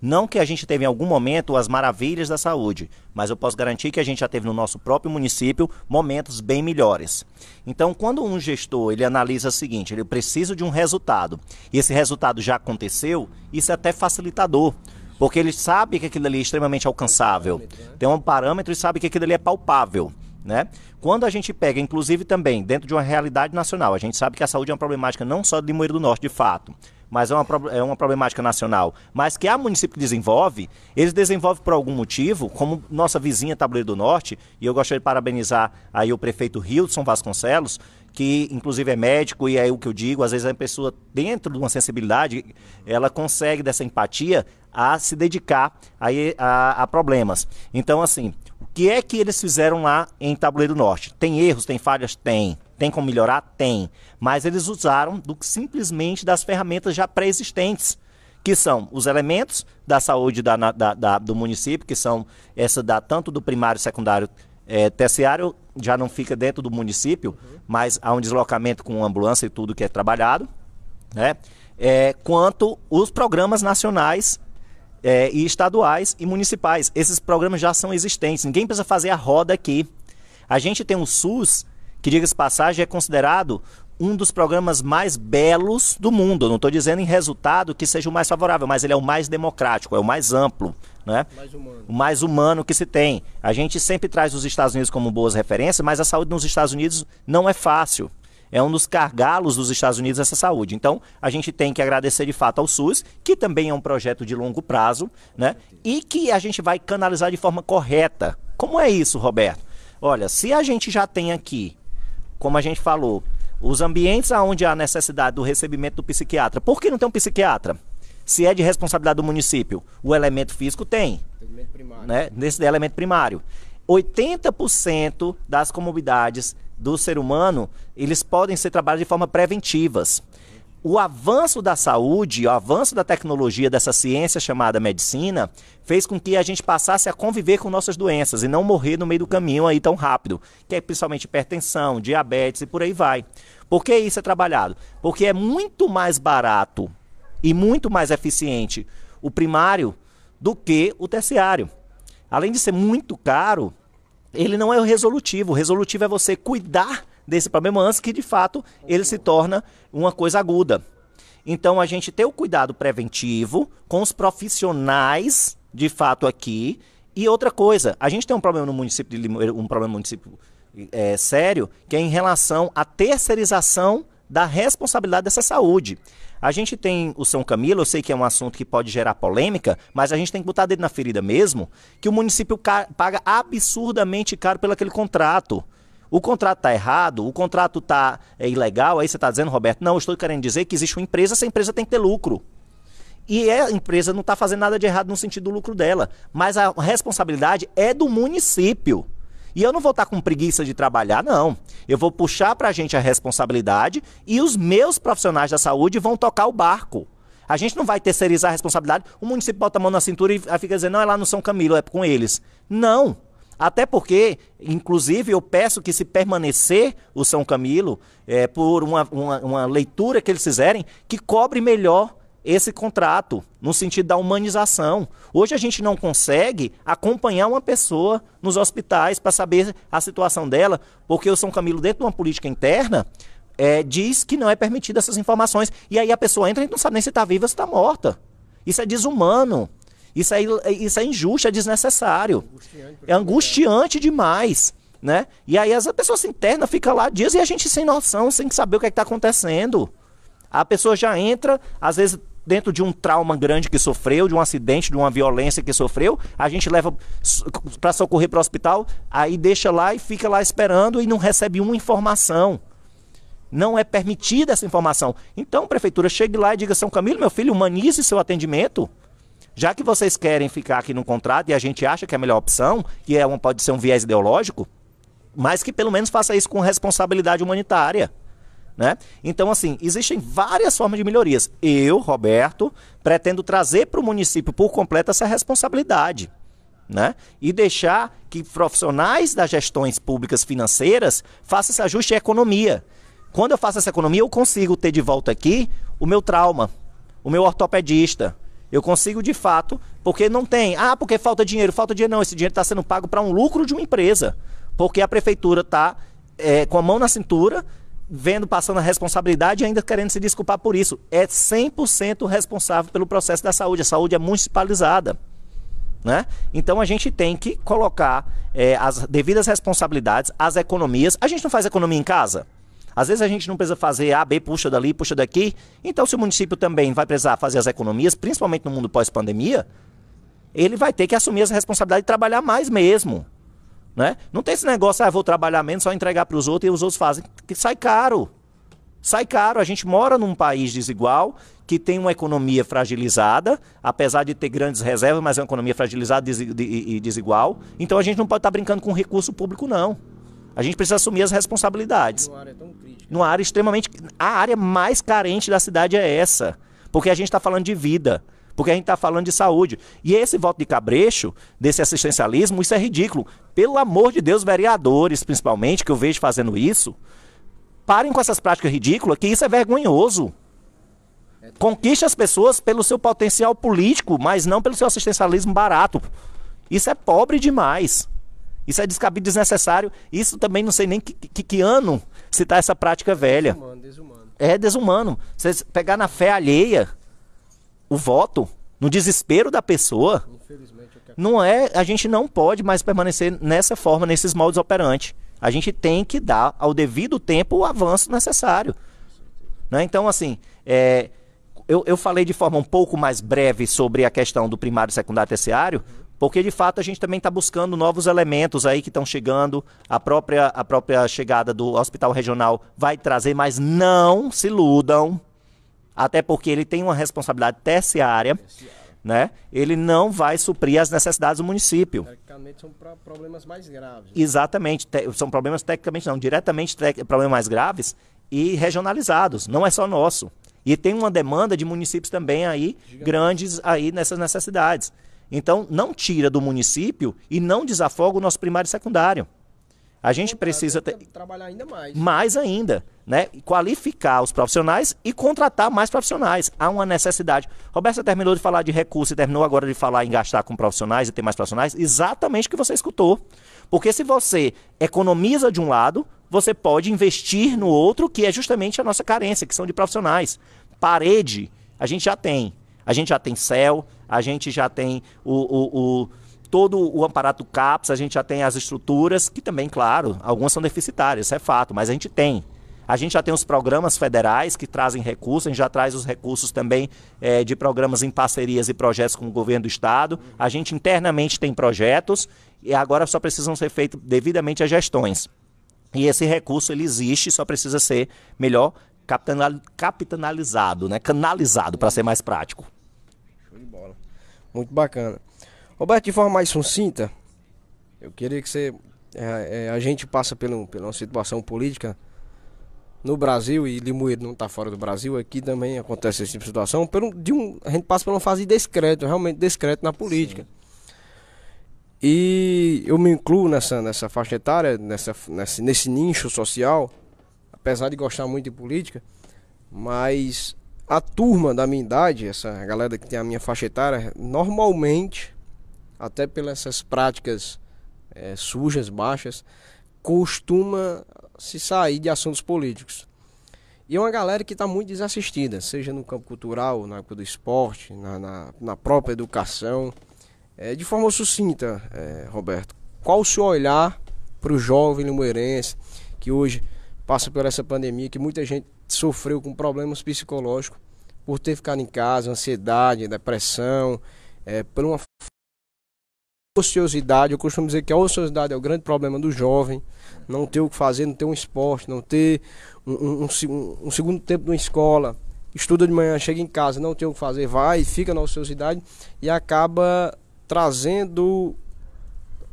Não que a gente teve em algum momento as maravilhas da saúde, mas eu posso garantir que a gente já teve no nosso próprio município momentos bem melhores. Então, quando um gestor ele analisa o seguinte, ele precisa de um resultado e esse resultado já aconteceu, isso é até facilitador, porque ele sabe que aquilo ali é extremamente alcançável, tem um parâmetro e sabe que aquilo ali é palpável. Né? Quando a gente pega, inclusive também, dentro de uma realidade nacional, a gente sabe que a saúde é uma problemática não só de Moeiro do Norte, de fato, mas é uma, é uma problemática nacional, mas que há município que desenvolve, eles desenvolvem por algum motivo, como nossa vizinha Tabuleiro do Norte, e eu gostaria de parabenizar aí o prefeito Hildson Vasconcelos, que inclusive é médico, e é o que eu digo, às vezes a pessoa, dentro de uma sensibilidade, ela consegue dessa empatia a se dedicar a, a, a problemas. Então, assim, o que é que eles fizeram lá em Tabuleiro do Norte? Tem erros, tem falhas? Tem. Tem como melhorar? Tem. Mas eles usaram do, simplesmente das ferramentas já pré-existentes, que são os elementos da saúde da, da, da, do município, que são essa da tanto do primário, secundário, é, terciário, já não fica dentro do município, mas há um deslocamento com ambulância e tudo que é trabalhado, né? É, quanto os programas nacionais é, e estaduais e municipais. Esses programas já são existentes, ninguém precisa fazer a roda aqui. A gente tem o SUS, que diga-se passagem, é considerado um dos programas mais belos do mundo. não estou dizendo em resultado que seja o mais favorável, mas ele é o mais democrático, é o mais amplo, né? Mais O mais humano que se tem. A gente sempre traz os Estados Unidos como boas referências, mas a saúde nos Estados Unidos não é fácil. É um dos cargalos dos Estados Unidos essa saúde. Então, a gente tem que agradecer de fato ao SUS, que também é um projeto de longo prazo, né? E que a gente vai canalizar de forma correta. Como é isso, Roberto? Olha, se a gente já tem aqui como a gente falou, os ambientes onde há necessidade do recebimento do psiquiatra. Por que não tem um psiquiatra? Se é de responsabilidade do município, o elemento físico tem. Elemento primário. Né? Nesse elemento primário. 80% das comorbidades do ser humano, eles podem ser trabalhados de forma preventivas o avanço da saúde, o avanço da tecnologia dessa ciência chamada medicina, fez com que a gente passasse a conviver com nossas doenças e não morrer no meio do caminho aí tão rápido, que é principalmente hipertensão, diabetes e por aí vai. Por que isso é trabalhado? Porque é muito mais barato e muito mais eficiente o primário do que o terciário. Além de ser muito caro, ele não é o resolutivo. O resolutivo é você cuidar desse problema antes que de fato ele se torna uma coisa aguda. Então a gente tem o cuidado preventivo com os profissionais de fato aqui. E outra coisa, a gente tem um problema no município de Limoeiro, um problema no município é, sério, que é em relação à terceirização da responsabilidade dessa saúde. A gente tem o São Camilo, eu sei que é um assunto que pode gerar polêmica, mas a gente tem que botar dedo na ferida mesmo, que o município paga absurdamente caro pelo aquele contrato. O contrato está errado, o contrato está é, ilegal, aí você está dizendo, Roberto, não, eu estou querendo dizer que existe uma empresa, essa empresa tem que ter lucro. E é, a empresa não está fazendo nada de errado no sentido do lucro dela. Mas a responsabilidade é do município. E eu não vou estar tá com preguiça de trabalhar, não. Eu vou puxar para a gente a responsabilidade e os meus profissionais da saúde vão tocar o barco. A gente não vai terceirizar a responsabilidade. O município bota a mão na cintura e fica dizendo, não, é lá no São Camilo, é com eles. Não. Até porque, inclusive, eu peço que se permanecer o São Camilo, é, por uma, uma, uma leitura que eles fizerem, que cobre melhor esse contrato, no sentido da humanização. Hoje a gente não consegue acompanhar uma pessoa nos hospitais para saber a situação dela, porque o São Camilo, dentro de uma política interna, é, diz que não é permitida essas informações. E aí a pessoa entra e não sabe nem se está viva ou se está morta. Isso é desumano. Isso é, isso é injusto, é desnecessário. É angustiante demais. Né? E aí as pessoas internas ficam lá dias e a gente sem noção, sem saber o que é está acontecendo. A pessoa já entra, às vezes dentro de um trauma grande que sofreu, de um acidente, de uma violência que sofreu, a gente leva para socorrer para o hospital, aí deixa lá e fica lá esperando e não recebe uma informação. Não é permitida essa informação. Então, prefeitura, chegue lá e diga: São Camilo, meu filho, humanize seu atendimento. Já que vocês querem ficar aqui no contrato e a gente acha que é a melhor opção, que é uma, pode ser um viés ideológico, mas que pelo menos faça isso com responsabilidade humanitária. Né? Então, assim, existem várias formas de melhorias. Eu, Roberto, pretendo trazer para o município por completo essa responsabilidade. Né? E deixar que profissionais das gestões públicas financeiras façam esse ajuste à economia. Quando eu faço essa economia, eu consigo ter de volta aqui o meu trauma, o meu ortopedista, eu consigo de fato, porque não tem. Ah, porque falta dinheiro. Falta dinheiro não. Esse dinheiro está sendo pago para um lucro de uma empresa. Porque a prefeitura está é, com a mão na cintura, vendo, passando a responsabilidade e ainda querendo se desculpar por isso. É 100% responsável pelo processo da saúde. A saúde é municipalizada. Né? Então a gente tem que colocar é, as devidas responsabilidades, as economias. A gente não faz economia em casa? Às vezes a gente não precisa fazer A, B, puxa dali, puxa daqui. Então, se o município também vai precisar fazer as economias, principalmente no mundo pós-pandemia, ele vai ter que assumir essa responsabilidade de trabalhar mais mesmo. Né? Não tem esse negócio, ah, vou trabalhar menos, só entregar para os outros e os outros fazem. Que sai caro. Sai caro. A gente mora num país desigual, que tem uma economia fragilizada, apesar de ter grandes reservas, mas é uma economia fragilizada e desigual. Então a gente não pode estar brincando com recurso público, não. A gente precisa assumir as responsabilidades numa área extremamente. A área mais carente da cidade é essa. Porque a gente está falando de vida. Porque a gente está falando de saúde. E esse voto de cabrecho, desse assistencialismo, isso é ridículo. Pelo amor de Deus, vereadores, principalmente, que eu vejo fazendo isso, parem com essas práticas ridículas, que isso é vergonhoso. Conquiste as pessoas pelo seu potencial político, mas não pelo seu assistencialismo barato. Isso é pobre demais. Isso é descabido desnecessário. Isso também não sei nem que, que, que ano citar essa prática velha. Desumano, desumano. É desumano. Você pegar na fé alheia o voto, no desespero da pessoa. Não é, a gente não pode mais permanecer nessa forma, nesses moldes operantes. A gente tem que dar ao devido tempo o avanço necessário. Né? Então, assim, é, eu, eu falei de forma um pouco mais breve sobre a questão do primário, secundário e terciário, uhum porque de fato a gente também está buscando novos elementos aí que estão chegando. A própria, a própria chegada do hospital regional vai trazer, mas não se iludam, até porque ele tem uma responsabilidade terciária. Né? Ele não vai suprir as necessidades do município. Tecnicamente
são problemas mais graves. Né?
Exatamente, são problemas tecnicamente não, diretamente problemas mais graves e regionalizados, não é só nosso. E tem uma demanda de municípios também aí Gigante. grandes aí nessas necessidades. Então, não tira do município e não desafoga o nosso primário e secundário. A gente precisa ter... trabalhar ainda mais. Mais ainda, né? Qualificar os profissionais e contratar mais profissionais. Há uma necessidade. Roberto, você terminou de falar de recurso e terminou agora de falar em gastar com profissionais e ter mais profissionais. Exatamente o que você escutou. Porque se você economiza de um lado, você pode investir no outro, que é justamente a nossa carência, que são de profissionais. Parede, a gente já tem. A gente já tem céu, a gente já tem o, o, o todo o aparato CAPS, a gente já tem as estruturas, que também, claro, algumas são deficitárias, isso é fato, mas a gente tem. A gente já tem os programas federais que trazem recursos, a gente já traz os recursos também é, de programas em parcerias e projetos com o governo do Estado. A gente internamente tem projetos e agora só precisam ser feitos devidamente as gestões. E esse recurso ele existe, só precisa ser melhor capitanalizado, né? canalizado, para ser mais
prático. Muito bacana. Roberto, de forma mais sucinta, eu queria que você. É, é, a gente passa pelo, pela situação política no Brasil, e Limoeiro não está fora do Brasil, aqui também acontece esse tipo de situação. Pelo, de um, a gente passa por uma fase de descrédito, realmente descrédito na política. Sim. E eu me incluo nessa, nessa faixa etária, nessa, nesse, nesse nicho social, apesar de gostar muito de política, mas a turma da minha idade, essa galera que tem a minha faixa etária, normalmente, até pelas essas práticas é, sujas, baixas, costuma se sair de assuntos políticos. E é uma galera que está muito desassistida, seja no campo cultural, na época do esporte, na, na, na própria educação. É, de forma sucinta, é, Roberto, qual o seu olhar para o jovem limoeirense que hoje passa por essa pandemia que muita gente sofreu com problemas psicológicos por ter ficado em casa, ansiedade, depressão, é, por uma ociosidade. Eu costumo dizer que a ociosidade é o grande problema do jovem, não ter o que fazer, não ter um esporte, não ter um, um, um, um segundo tempo na escola. Estuda de manhã, chega em casa, não tem o que fazer, vai, fica na ociosidade e acaba trazendo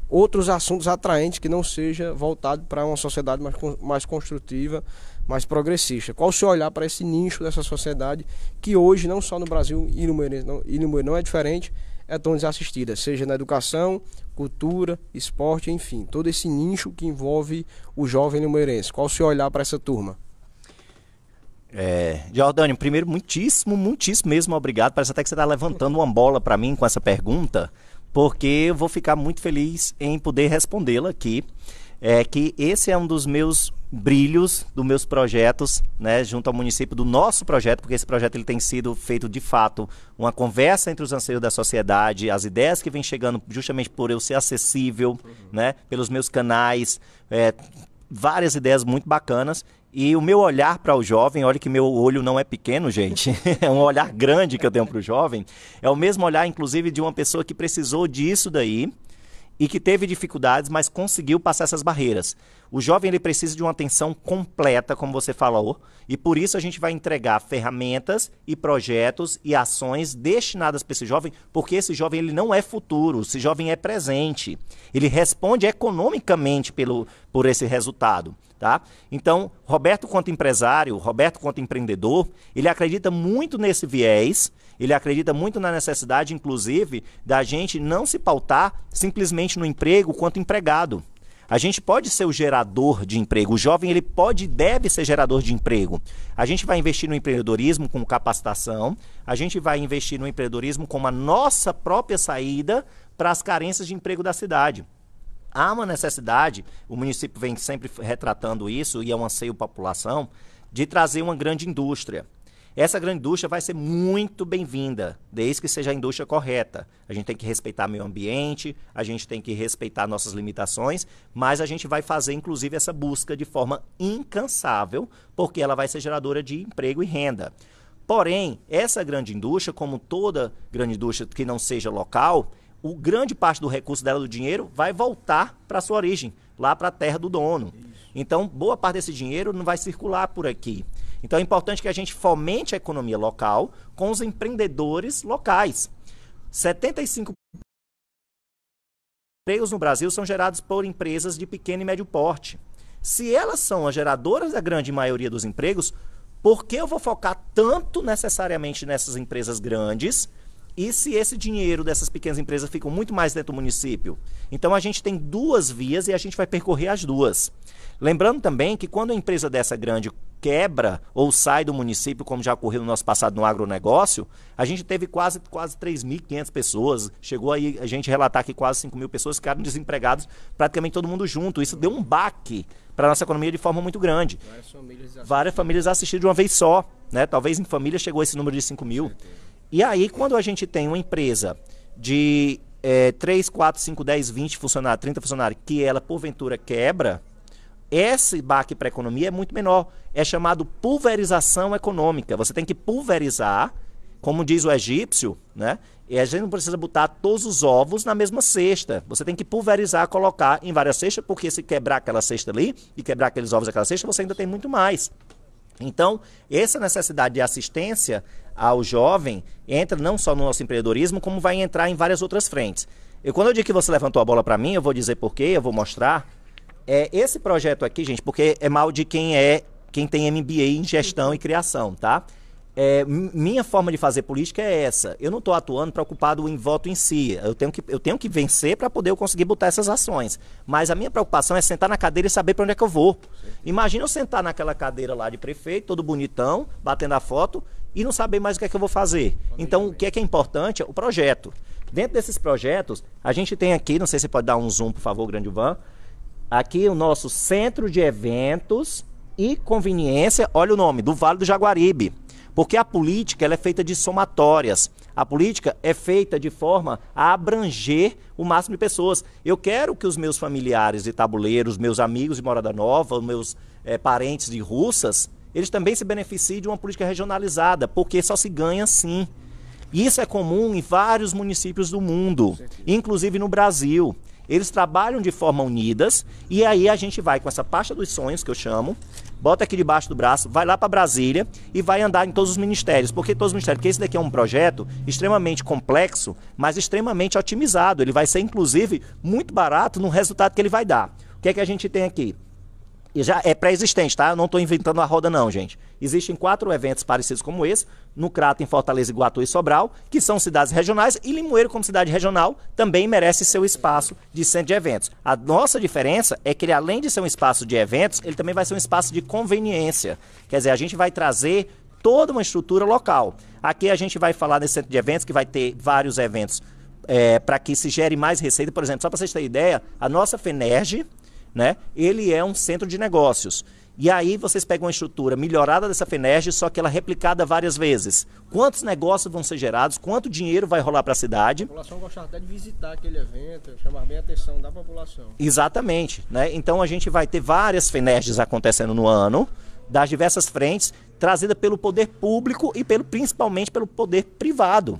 outros assuntos atraentes que não seja voltado para uma sociedade mais, mais construtiva, mais progressista. Qual o seu olhar para esse nicho dessa sociedade que hoje, não só no Brasil e no Moeiro não, é diferente, é tão desassistida, seja na educação, cultura, esporte, enfim, todo esse nicho que envolve o jovem limeirense. Qual o seu olhar para essa turma?
É, Jordânio, primeiro, muitíssimo, muitíssimo mesmo obrigado. Parece até que você está levantando uma bola para mim com essa pergunta, porque eu vou ficar muito feliz em poder respondê-la aqui é que esse é um dos meus brilhos dos meus projetos, né, junto ao município do nosso projeto, porque esse projeto ele tem sido feito de fato uma conversa entre os anseios da sociedade, as ideias que vêm chegando justamente por eu ser acessível, uhum. né, pelos meus canais, é, várias ideias muito bacanas e o meu olhar para o jovem, olha que meu olho não é pequeno, gente, é um olhar grande que eu tenho para o jovem, é o mesmo olhar, inclusive, de uma pessoa que precisou disso daí, e que teve dificuldades, mas conseguiu passar essas barreiras. O jovem ele precisa de uma atenção completa, como você falou, e por isso a gente vai entregar ferramentas e projetos e ações destinadas para esse jovem, porque esse jovem ele não é futuro, esse jovem é presente. Ele responde economicamente pelo, por esse resultado. Tá? Então, Roberto, quanto empresário, Roberto, quanto empreendedor, ele acredita muito nesse viés ele acredita muito na necessidade, inclusive, da gente não se pautar simplesmente no emprego quanto empregado. A gente pode ser o gerador de emprego. O jovem ele pode e deve ser gerador de emprego. A gente vai investir no empreendedorismo com capacitação, a gente vai investir no empreendedorismo como a nossa própria saída para as carências de emprego da cidade. Há uma necessidade, o município vem sempre retratando isso e é um anseio população, de trazer uma grande indústria. Essa grande indústria vai ser muito bem-vinda, desde que seja a indústria correta. A gente tem que respeitar meio ambiente, a gente tem que respeitar nossas limitações, mas a gente vai fazer, inclusive, essa busca de forma incansável, porque ela vai ser geradora de emprego e renda. Porém, essa grande indústria, como toda grande indústria que não seja local, o grande parte do recurso dela do dinheiro vai voltar para sua origem, lá para a terra do dono. Então, boa parte desse dinheiro não vai circular por aqui. Então é importante que a gente fomente a economia local com os empreendedores locais. 75 empregos no Brasil são gerados por empresas de pequeno e médio porte. Se elas são as geradoras da grande maioria dos empregos, por que eu vou focar tanto necessariamente nessas empresas grandes e se esse dinheiro dessas pequenas empresas fica muito mais dentro do município? Então a gente tem duas vias e a gente vai percorrer as duas. Lembrando também que quando a empresa dessa grande quebra ou sai do município, como já ocorreu no nosso passado no agronegócio, a gente teve quase, quase 3.500 pessoas. Chegou aí a gente relatar que quase 5 mil pessoas ficaram desempregadas, praticamente todo mundo junto. Isso deu um baque para a nossa economia de forma muito grande. Várias famílias assistiram Várias famílias de uma vez só. Né? Talvez em família chegou esse número de 5 mil. Certeza. E aí, quando a gente tem uma empresa de é, 3, 4, 5, 10, 20 funcionários, 30 funcionários, que ela porventura quebra, esse baque para a economia é muito menor. É chamado pulverização econômica. Você tem que pulverizar, como diz o egípcio, né? E a gente não precisa botar todos os ovos na mesma cesta. Você tem que pulverizar, colocar em várias cestas, porque se quebrar aquela cesta ali e quebrar aqueles ovos naquela cesta, você ainda tem muito mais. Então, essa necessidade de assistência ao jovem entra não só no nosso empreendedorismo, como vai entrar em várias outras frentes. E quando eu digo que você levantou a bola para mim, eu vou dizer por quê, eu vou mostrar. É, esse projeto aqui, gente, porque é mal de quem é, quem tem MBA em gestão e criação, tá? É, minha forma de fazer política é essa. Eu não estou atuando preocupado em voto em si. Eu tenho que, eu tenho que vencer para poder eu conseguir botar essas ações. Mas a minha preocupação é sentar na cadeira e saber para onde é que eu vou. Imagina eu sentar naquela cadeira lá de prefeito, todo bonitão, batendo a foto, e não saber mais o que é que eu vou fazer. Então, o que é que é importante? É o projeto. Dentro desses projetos, a gente tem aqui, não sei se você pode dar um zoom, por favor, Grande Van, aqui o nosso centro de eventos e conveniência, olha o nome, do Vale do Jaguaribe. Porque a política ela é feita de somatórias. A política é feita de forma a abranger o máximo de pessoas. Eu quero que os meus familiares de tabuleiros, meus amigos de Morada Nova, os meus é, parentes de russas, eles também se beneficiem de uma política regionalizada, porque só se ganha assim. Isso é comum em vários municípios do mundo, inclusive no Brasil. Eles trabalham de forma unidas e aí a gente vai com essa pasta dos sonhos que eu chamo, bota aqui debaixo do braço, vai lá para Brasília e vai andar em todos os ministérios. Porque todos os ministérios, porque esse daqui é um projeto extremamente complexo, mas extremamente otimizado. Ele vai ser, inclusive, muito barato no resultado que ele vai dar. O que é que a gente tem aqui? e já é pré-existente, tá? Eu não estou inventando a roda, não, gente. Existem quatro eventos parecidos como esse, no Crato, em Fortaleza, Iguatu e Sobral, que são cidades regionais, e Limoeiro, como cidade regional, também merece seu espaço de centro de eventos. A nossa diferença é que ele, além de ser um espaço de eventos, ele também vai ser um espaço de conveniência. Quer dizer, a gente vai trazer toda uma estrutura local. Aqui a gente vai falar nesse centro de eventos, que vai ter vários eventos é, eh, para que se gere mais receita. Por exemplo, só para vocês terem ideia, a nossa FENERGE, né? Ele é um centro de negócios. E aí vocês pegam uma estrutura melhorada dessa FENERGE, só que ela é replicada várias vezes. Quantos negócios vão ser gerados, quanto dinheiro vai rolar para a cidade. A
população gostaria até de visitar aquele evento, chamar bem a atenção da população.
Exatamente. Né? Então a gente vai ter várias FENERGES acontecendo no ano, das diversas frentes, trazida pelo poder público e pelo, principalmente pelo poder privado.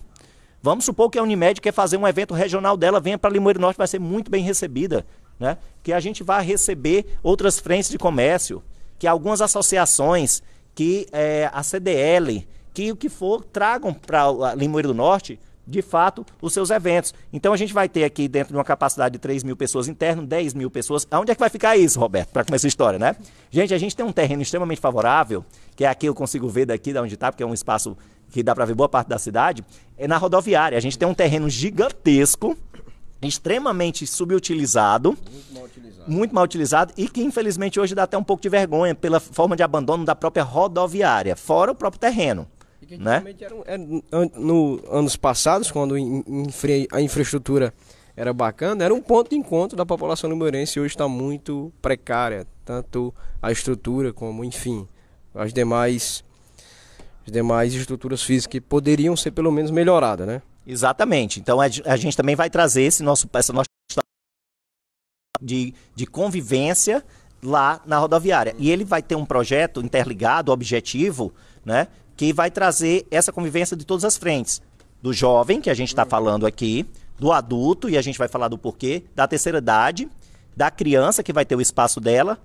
Vamos supor que a Unimed quer fazer um evento regional dela, venha para Limoeiro Norte, vai ser muito bem recebida né? que a gente vai receber outras frentes de comércio, que algumas associações, que é, a CDL, que o que for, tragam para Limoeiro do Norte, de fato, os seus eventos. Então a gente vai ter aqui dentro de uma capacidade de 3 mil pessoas interna, 10 mil pessoas. Onde é que vai ficar isso, Roberto, para começar a história, né? Gente, a gente tem um terreno extremamente favorável, que é aqui eu consigo ver daqui da onde está, porque é um espaço que dá para ver boa parte da cidade, é na rodoviária. A gente tem um terreno gigantesco, extremamente subutilizado, muito mal utilizado. muito mal utilizado e que infelizmente hoje dá até um pouco de vergonha pela forma de abandono
da própria rodoviária, fora o próprio terreno.
E né? Era,
era, é, no anos passados, quando infra, a infraestrutura era bacana, era um ponto de encontro da população limourense e hoje está muito precária, tanto a estrutura como, enfim, as demais, as demais estruturas físicas que poderiam ser pelo menos melhoradas, né? Exatamente. Então a, gente também vai trazer esse nosso, essa nossa
de, de convivência lá na rodoviária. E ele vai ter um projeto interligado, objetivo, né, que vai trazer essa convivência de todas as frentes. Do jovem, que a gente está falando aqui, do adulto, e a gente vai falar do porquê, da terceira idade, da criança, que vai ter o espaço dela,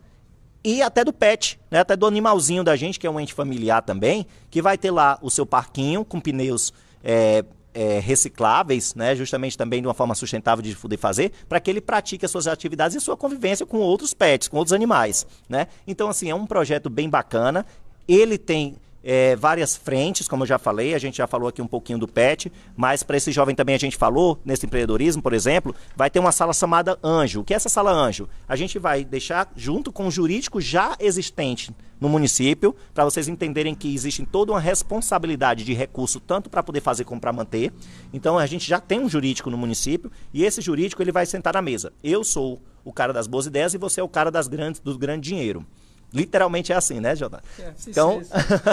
e até do pet, né? até do animalzinho da gente, que é um ente familiar também, que vai ter lá o seu parquinho com pneus é, é, recicláveis, né, justamente também de uma forma sustentável de, poder fazer, para que ele pratique as suas atividades e sua convivência com outros pets, com outros animais. Né? Então, assim, é um projeto bem bacana. Ele tem é, várias frentes, como eu já falei, a gente já falou aqui um pouquinho do PET, mas para esse jovem também a gente falou, nesse empreendedorismo, por exemplo, vai ter uma sala chamada Anjo. O que é essa sala Anjo? A gente vai deixar junto com o jurídico já existente no município, para vocês entenderem que existe toda uma responsabilidade de recurso, tanto para poder fazer como para manter. Então a gente já tem um jurídico no município e esse jurídico ele vai sentar na mesa. Eu sou o cara das boas ideias e você é o cara das grandes, do grande dinheiro. Literalmente é assim, né, Jota? É, então,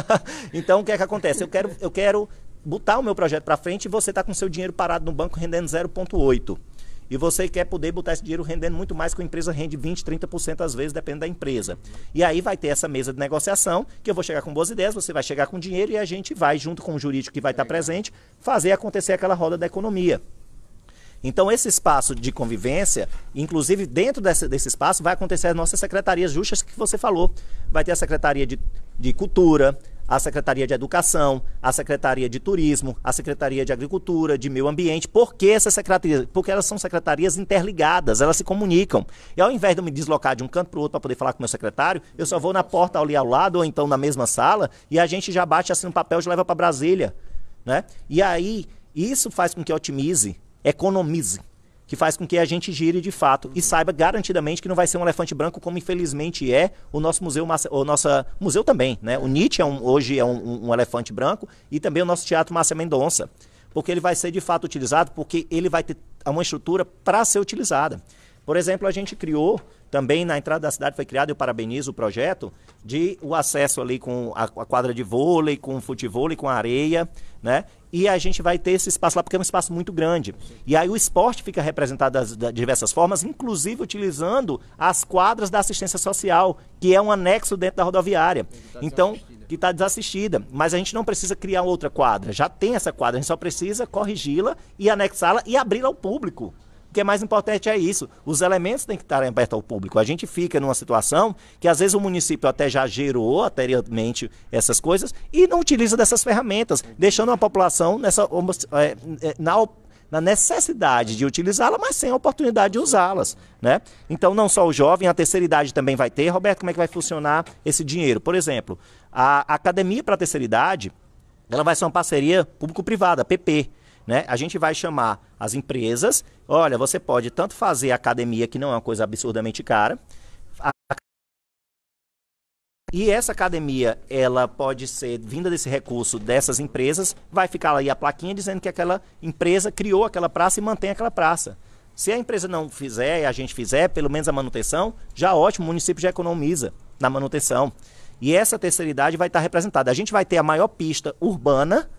então, o que é que acontece? Eu quero, eu quero botar o meu projeto para frente e você está com seu dinheiro parado no banco rendendo 0,8. E você quer poder botar esse dinheiro rendendo muito mais, que a empresa rende 20%, 30% às vezes, depende da empresa. E aí vai ter essa mesa de negociação, que eu vou chegar com boas ideias, você vai chegar com dinheiro e a gente vai, junto com o jurídico que vai estar tá presente, fazer acontecer aquela roda da economia. Então, esse espaço de convivência, inclusive dentro desse, desse espaço, vai acontecer as nossas secretarias justas que você falou. Vai ter a Secretaria de, de Cultura, a Secretaria de Educação, a Secretaria de Turismo, a Secretaria de Agricultura, de Meio Ambiente. Por que essas secretarias? Porque elas são secretarias interligadas, elas se comunicam. E ao invés de eu me deslocar de um canto para o outro para poder falar com o meu secretário, eu só vou na porta ali ao lado ou então na mesma sala e a gente já bate assim no papel e leva para Brasília. Né? E aí, isso faz com que otimize economize, que faz com que a gente gire de fato e saiba garantidamente que não vai ser um elefante branco como infelizmente é o nosso museu, o nosso museu também, né? O Nietzsche é um, hoje é um, um, elefante branco e também o nosso teatro Márcia Mendonça, porque ele vai ser de fato utilizado porque ele vai ter uma estrutura para ser utilizada. Por exemplo, a gente criou também na entrada da cidade foi criado, eu parabenizo o projeto, de o acesso ali com a, a quadra de vôlei, com futebol e com areia, né? E a gente vai ter esse espaço lá, porque é um espaço muito grande. E aí o esporte fica representado das, das diversas formas, inclusive utilizando as quadras da assistência social, que é um anexo dentro da rodoviária. Tá então, que está desassistida. Mas a gente não precisa criar outra quadra. Já tem essa quadra, a gente só precisa corrigi-la e anexá-la e abri-la ao público que é mais importante é isso. Os elementos têm que estar abertos ao público. A gente fica numa situação que às vezes o município até já gerou anteriormente essas coisas e não utiliza dessas ferramentas, deixando a população nessa, é, é, na na necessidade de utilizá-la, mas sem a oportunidade de usá-las. Né? Então, não só o jovem, a terceira idade também vai ter. Roberto, como é que vai funcionar esse dinheiro? Por exemplo, a academia para a terceira idade, ela vai ser uma parceria público-privada, PP. Né? A gente vai chamar as empresas. Olha, você pode tanto fazer academia, que não é uma coisa absurdamente cara. A... E essa academia, ela pode ser vinda desse recurso dessas empresas, vai ficar aí a plaquinha dizendo que aquela empresa criou aquela praça e mantém aquela praça. Se a empresa não fizer e a gente fizer, pelo menos a manutenção, já ótimo, o município já economiza na manutenção. E essa terceira idade vai estar representada. A gente vai ter a maior pista urbana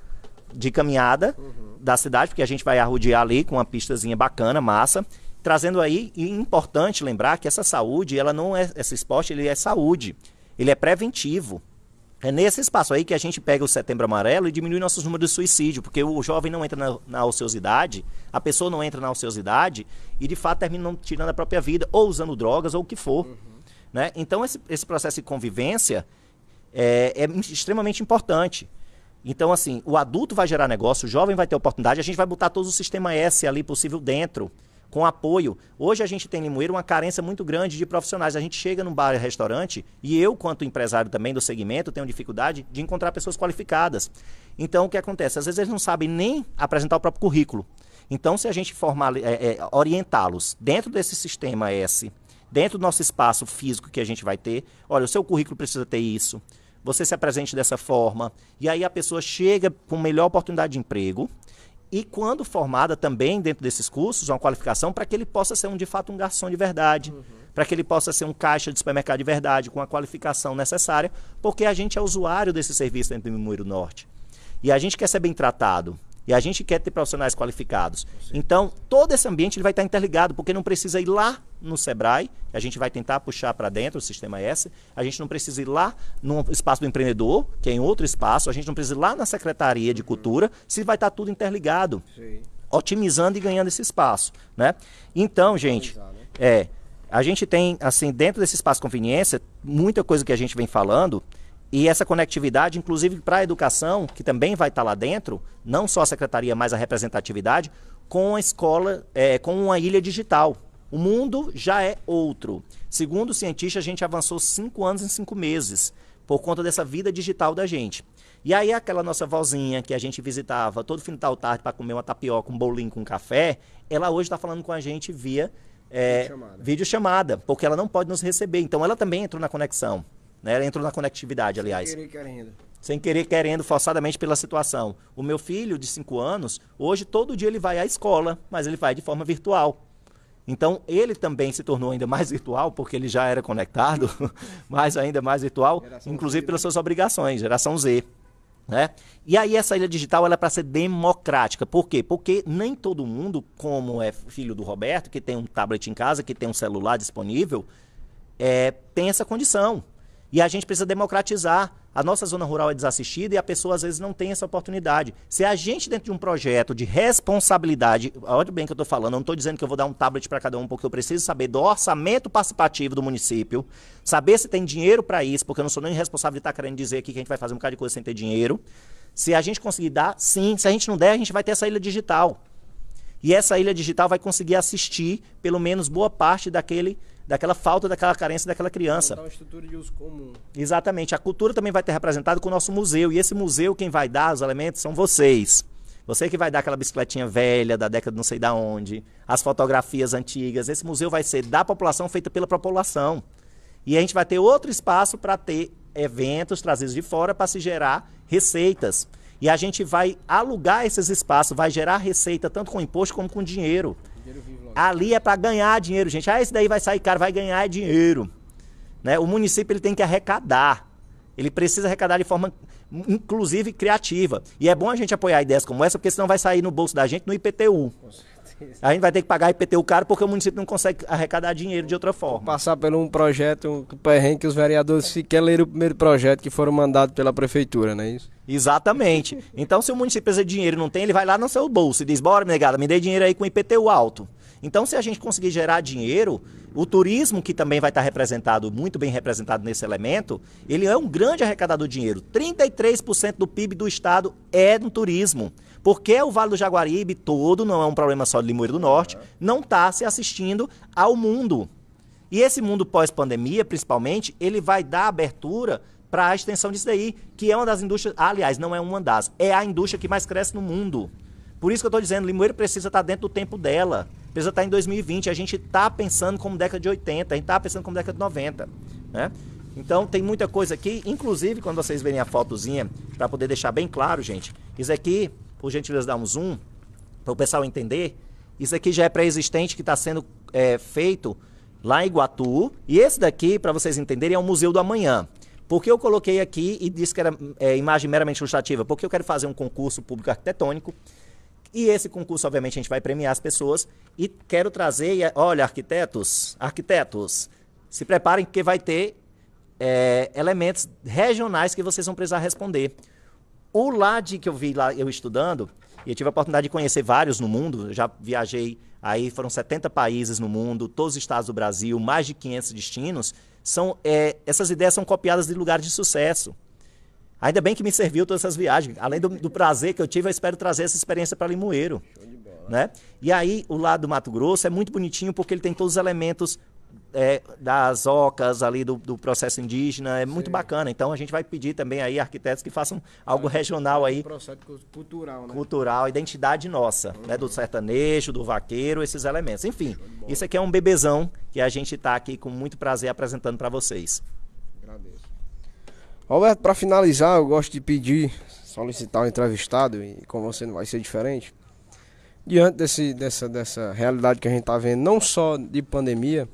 de caminhada uhum. da cidade, porque a gente vai arrudear ali com uma pistazinha bacana, massa. Trazendo aí, e importante lembrar que essa saúde, ela não é. Esse esporte, ele é saúde. Ele é preventivo. É nesse espaço aí que a gente pega o setembro amarelo e diminui nossos números de suicídio, porque o jovem não entra na, na ociosidade, a pessoa não entra na ociosidade e de fato termina tirando a própria vida, ou usando drogas, ou o que for. Uhum. Né? Então esse, esse processo de convivência é, é extremamente importante. Então, assim, o adulto vai gerar negócio, o jovem vai ter oportunidade, a gente vai botar todo o sistema S ali possível dentro, com apoio. Hoje a gente tem em Limoeiro uma carência muito grande de profissionais. A gente chega num bar e restaurante, e eu, quanto empresário também do segmento, tenho dificuldade de encontrar pessoas qualificadas. Então, o que acontece? Às vezes eles não sabem nem apresentar o próprio currículo. Então, se a gente formar, é, é, orientá-los dentro desse sistema S, dentro do nosso espaço físico que a gente vai ter, olha, o seu currículo precisa ter isso você se apresente dessa forma. E aí a pessoa chega com melhor oportunidade de emprego. E quando formada também dentro desses cursos, uma qualificação para que ele possa ser um, de fato um garçom de verdade, uhum. para que ele possa ser um caixa de supermercado de verdade, com a qualificação necessária, porque a gente é usuário desse serviço dentro do Mimoeiro Norte. E a gente quer ser bem tratado. E a gente quer ter profissionais qualificados. Então, todo esse ambiente ele vai estar interligado, porque não precisa ir lá no Sebrae, a gente vai tentar puxar para dentro o sistema S, a gente não precisa ir lá no espaço do empreendedor, que é em outro espaço, a gente não precisa ir lá na Secretaria de Cultura, se vai estar tudo interligado, Sim. otimizando e ganhando esse espaço. Né? Então, gente, né? é, a gente tem, assim, dentro desse espaço de conveniência, muita coisa que a gente vem falando e essa conectividade, inclusive para a educação, que também vai estar tá lá dentro, não só a secretaria, mas a representatividade, com a escola, é, com uma ilha digital. O mundo já é outro. Segundo o cientista, a gente avançou cinco anos em cinco meses por conta dessa vida digital da gente. E aí aquela nossa vozinha que a gente visitava todo final de tarde para comer uma tapioca, um bolinho com um café, ela hoje está falando com a gente via é, videochamada. videochamada, porque ela não pode nos receber. Então ela também entrou na conexão. Né? Ela entrou na conectividade, aliás. Sem querer, querendo. Sem querer, querendo, forçadamente pela situação. O meu filho, de 5 anos, hoje todo dia ele vai à escola, mas ele vai de forma virtual. Então, ele também se tornou ainda mais virtual, porque ele já era conectado, mas ainda mais virtual, geração inclusive Z, pelas suas obrigações, geração Z. Né? E aí essa ilha digital ela é para ser democrática. Por quê? Porque nem todo mundo, como é filho do Roberto, que tem um tablet em casa, que tem um celular disponível, é, tem essa condição. E a gente precisa democratizar. A nossa zona rural é desassistida e a pessoa às vezes não tem essa oportunidade. Se a gente, dentro de um projeto de responsabilidade, olha bem o que eu estou falando, eu não estou dizendo que eu vou dar um tablet para cada um, porque eu preciso saber do orçamento participativo do município, saber se tem dinheiro para isso, porque eu não sou nem responsável de estar tá querendo dizer aqui que a gente vai fazer um bocado de coisa sem ter dinheiro. Se a gente conseguir dar, sim. Se a gente não der, a gente vai ter essa ilha digital. E essa ilha digital vai conseguir assistir, pelo menos, boa parte daquele daquela falta, daquela carência daquela criança. Uma então,
estrutura de uso comum.
Exatamente. A cultura também vai ter representado com o nosso museu. E esse museu, quem vai dar os elementos são vocês. Você que vai dar aquela bicicletinha velha da década não sei da onde, as fotografias antigas. Esse museu vai ser da população, feita pela população. E a gente vai ter outro espaço para ter eventos trazidos de fora para se gerar receitas. E a gente vai alugar esses espaços, vai gerar receita tanto com imposto como com dinheiro. dinheiro Ali é para ganhar dinheiro, gente. Ah, esse daí vai sair caro, vai ganhar é dinheiro. Né? O município ele tem que arrecadar. Ele precisa arrecadar de forma, inclusive, criativa. E é bom a gente apoiar ideias como essa, porque senão vai sair no bolso da gente no IPTU. A gente vai ter que pagar IPTU caro porque o município não consegue arrecadar
dinheiro de outra forma. Passar por um projeto, um perrengue que os vereadores sequer leram o primeiro projeto que foram mandados pela prefeitura, não é isso? Exatamente. Então, se o município precisa de dinheiro e não tem, ele vai lá no seu
bolso e diz: Bora, negada, me dê dinheiro aí com IPTU alto. Então, se a gente conseguir gerar dinheiro, o turismo, que também vai estar representado, muito bem representado nesse elemento, ele é um grande arrecadador de dinheiro. 33% do PIB do estado é no turismo. Porque o Vale do Jaguaribe todo, não é um problema só de Limoeiro do Norte, não está se assistindo ao mundo. E esse mundo pós-pandemia, principalmente, ele vai dar abertura para a extensão disso daí, que é uma das indústrias, aliás, não é uma das, é a indústria que mais cresce no mundo. Por isso que eu estou dizendo, Limoeiro precisa estar tá dentro do tempo dela. Precisa estar tá em 2020. A gente está pensando como década de 80, a gente está pensando como década de 90. Né? Então tem muita coisa aqui, inclusive quando vocês verem a fotozinha, para poder deixar bem claro, gente, isso aqui, por gentileza, dá um zoom, para o pessoal entender. Isso aqui já é pré-existente que está sendo é, feito lá em Iguatu. E esse daqui, para vocês entenderem, é o Museu do Amanhã. Por que eu coloquei aqui e disse que era é, imagem meramente ilustrativa? Porque eu quero fazer um concurso público arquitetônico e esse concurso, obviamente, a gente vai premiar as pessoas. E quero trazer, olha, arquitetos, arquitetos, se preparem porque vai ter é, elementos regionais que vocês vão precisar responder. O LAD que eu vi lá, eu estudando, e eu tive a oportunidade de conhecer vários no mundo, já viajei aí, foram 70 países no mundo, todos os estados do Brasil, mais de 500 destinos. São, é, essas ideias são copiadas de lugares de sucesso. Ainda bem que me serviu todas essas viagens. Além do, do prazer que eu tive, eu espero trazer essa experiência para Limoeiro. Né? E aí, o lado do Mato Grosso é muito bonitinho porque ele tem todos os elementos é, das ocas ali do, do processo indígena, é Sim. muito bacana. Então a gente vai pedir também aí arquitetos que façam algo ah, regional é aí.
Processo cultural,
né? Cultural, identidade nossa, uhum. né? Do sertanejo, do vaqueiro, esses elementos. Enfim, isso aqui é um bebezão que a gente está aqui com muito prazer apresentando para vocês.
Agradeço. Roberto, para finalizar, eu gosto de pedir, solicitar o um entrevistado, e com você não vai ser diferente. Diante desse, dessa, dessa realidade que a gente está vendo, não só de pandemia,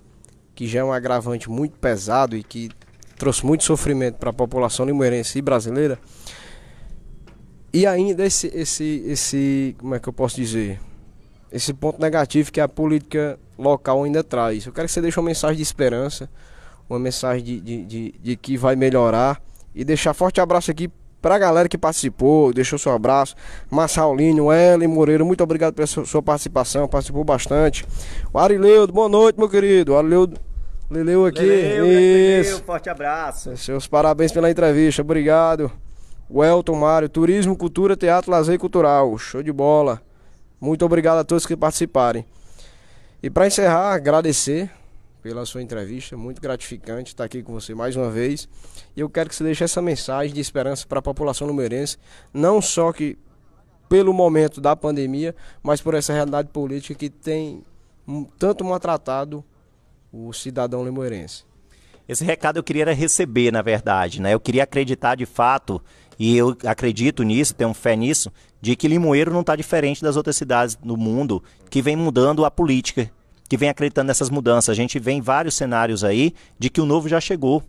que já é um agravante muito pesado e que trouxe muito sofrimento para a população limoeirense e brasileira, e ainda esse, esse, esse, como é que eu posso dizer? Esse ponto negativo que a política local ainda traz. Eu quero que você deixe uma mensagem de esperança, uma mensagem de, de, de, de que vai melhorar e deixar forte abraço aqui para a galera que participou, deixou seu abraço. Massaulinho, Ellen Moreira, muito obrigado pela sua participação, participou bastante. O Arileudo, boa noite, meu querido. O Arileudo Leleu aqui. Leleu, né, Isso. Leleu, forte abraço. Seus parabéns pela entrevista, obrigado. O Elton Mário, Turismo, Cultura, Teatro, Lazer e Cultural. Show de bola. Muito obrigado a todos que participarem. E para encerrar, agradecer pela sua entrevista, muito gratificante estar aqui com você mais uma vez. E eu quero que você deixe essa mensagem de esperança para a população limoeirense, não só que pelo momento da pandemia, mas por essa realidade política que tem tanto maltratado o cidadão limoeirense.
Esse recado eu queria receber, na verdade, né? Eu queria acreditar de fato, e eu acredito nisso, tenho fé nisso, de que Limoeiro não está diferente das outras cidades do mundo que vem mudando a política que vem acreditando nessas mudanças. A gente vê em vários cenários aí de que o novo já chegou.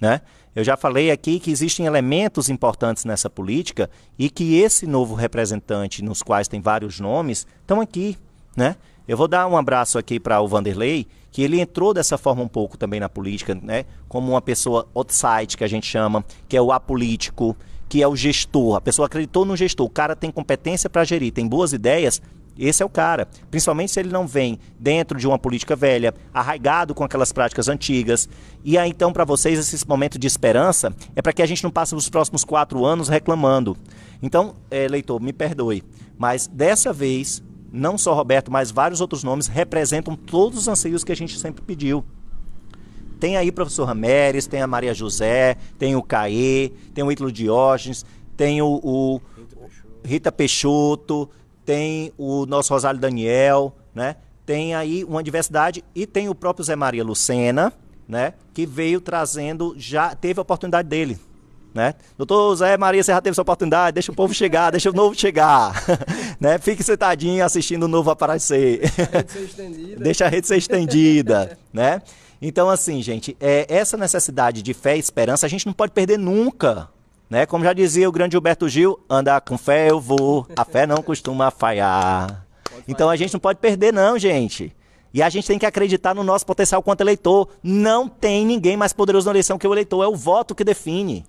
Né? Eu já falei aqui que existem elementos importantes nessa política e que esse novo representante, nos quais tem vários nomes, estão aqui. Né? Eu vou dar um abraço aqui para o Vanderlei, que ele entrou dessa forma um pouco também na política, né? como uma pessoa outside, que a gente chama, que é o apolítico, que é o gestor. A pessoa acreditou no gestor, o cara tem competência para gerir, tem boas ideias, esse é o cara. Principalmente se ele não vem dentro de uma política velha, arraigado com aquelas práticas antigas. E aí, então, para vocês, esse momento de esperança é para que a gente não passe os próximos quatro anos reclamando. Então, é, eh, leitor, me perdoe, mas dessa vez, não só Roberto, mas vários outros nomes representam todos os anseios que a gente sempre pediu. Tem aí o professor Ramérez, tem a Maria José, tem o Caê, tem o Ítalo Diógenes, tem o, o Rita Peixoto, Rita Peixoto tem o nosso Rosário Daniel, né? Tem aí uma diversidade e tem o próprio Zé Maria Lucena, né? Que veio trazendo, já teve a oportunidade dele. Né? Doutor Zé Maria, você já teve sua oportunidade, deixa o povo chegar, deixa o novo chegar. né? Fique sentadinho assistindo o novo aparecer. A deixa a rede ser estendida. né? Então, assim, gente, é, essa necessidade de fé e esperança a gente não pode perder nunca. Né? Como já dizia o grande Gilberto Gil, andar com fé eu vou, a fé não costuma falhar. Então a gente não pode perder não, gente. E a gente tem que acreditar no nosso potencial quanto eleitor. Não tem ninguém mais poderoso na eleição que o eleitor, é o voto que define.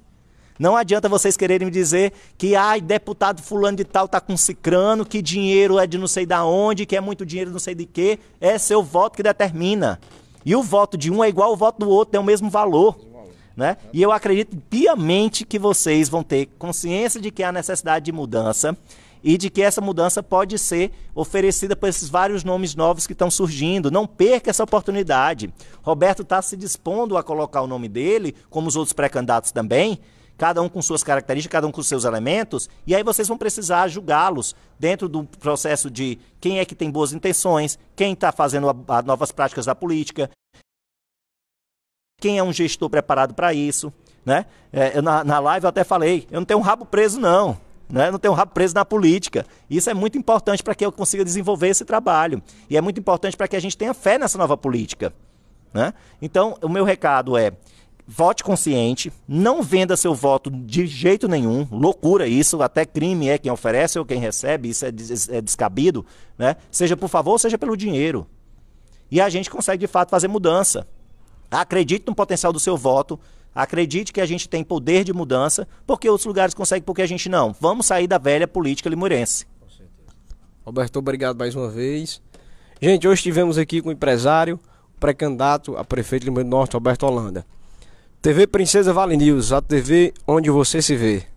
Não adianta vocês quererem me dizer que, ai, deputado fulano de tal tá com cicrano, que dinheiro é de não sei da onde, que é muito dinheiro não sei de quê. É seu voto que determina. E o voto de um é igual ao voto do outro, tem o mesmo valor. Né? E eu acredito piamente que vocês vão ter consciência de que há necessidade de mudança e de que essa mudança pode ser oferecida por esses vários nomes novos que estão surgindo. Não perca essa oportunidade. Roberto está se dispondo a colocar o nome dele, como os outros pré-candidatos também, cada um com suas características, cada um com seus elementos, e aí vocês vão precisar julgá-los dentro do processo de quem é que tem boas intenções, quem está fazendo a, a novas práticas da política, quem é um gestor preparado para isso? Né? É, eu, na, na live eu até falei, eu não tenho um rabo preso, não. Né? Não tenho um rabo preso na política. Isso é muito importante para que eu consiga desenvolver esse trabalho. E é muito importante para que a gente tenha fé nessa nova política. Né? Então, o meu recado é: vote consciente, não venda seu voto de jeito nenhum, loucura isso, até crime é quem oferece ou quem recebe, isso é, des é descabido, né? Seja por favor, seja pelo dinheiro. E a gente consegue de fato fazer mudança. Acredite no potencial do seu voto. Acredite que a gente tem poder de mudança,
porque outros lugares conseguem, porque a gente não. Vamos sair da velha política limurense. Com certeza. Roberto, obrigado mais uma vez. Gente, hoje estivemos aqui com o empresário, pré-candidato a prefeito de Lima do Norte, Roberto Holanda. TV Princesa Vale News, a TV onde você se vê.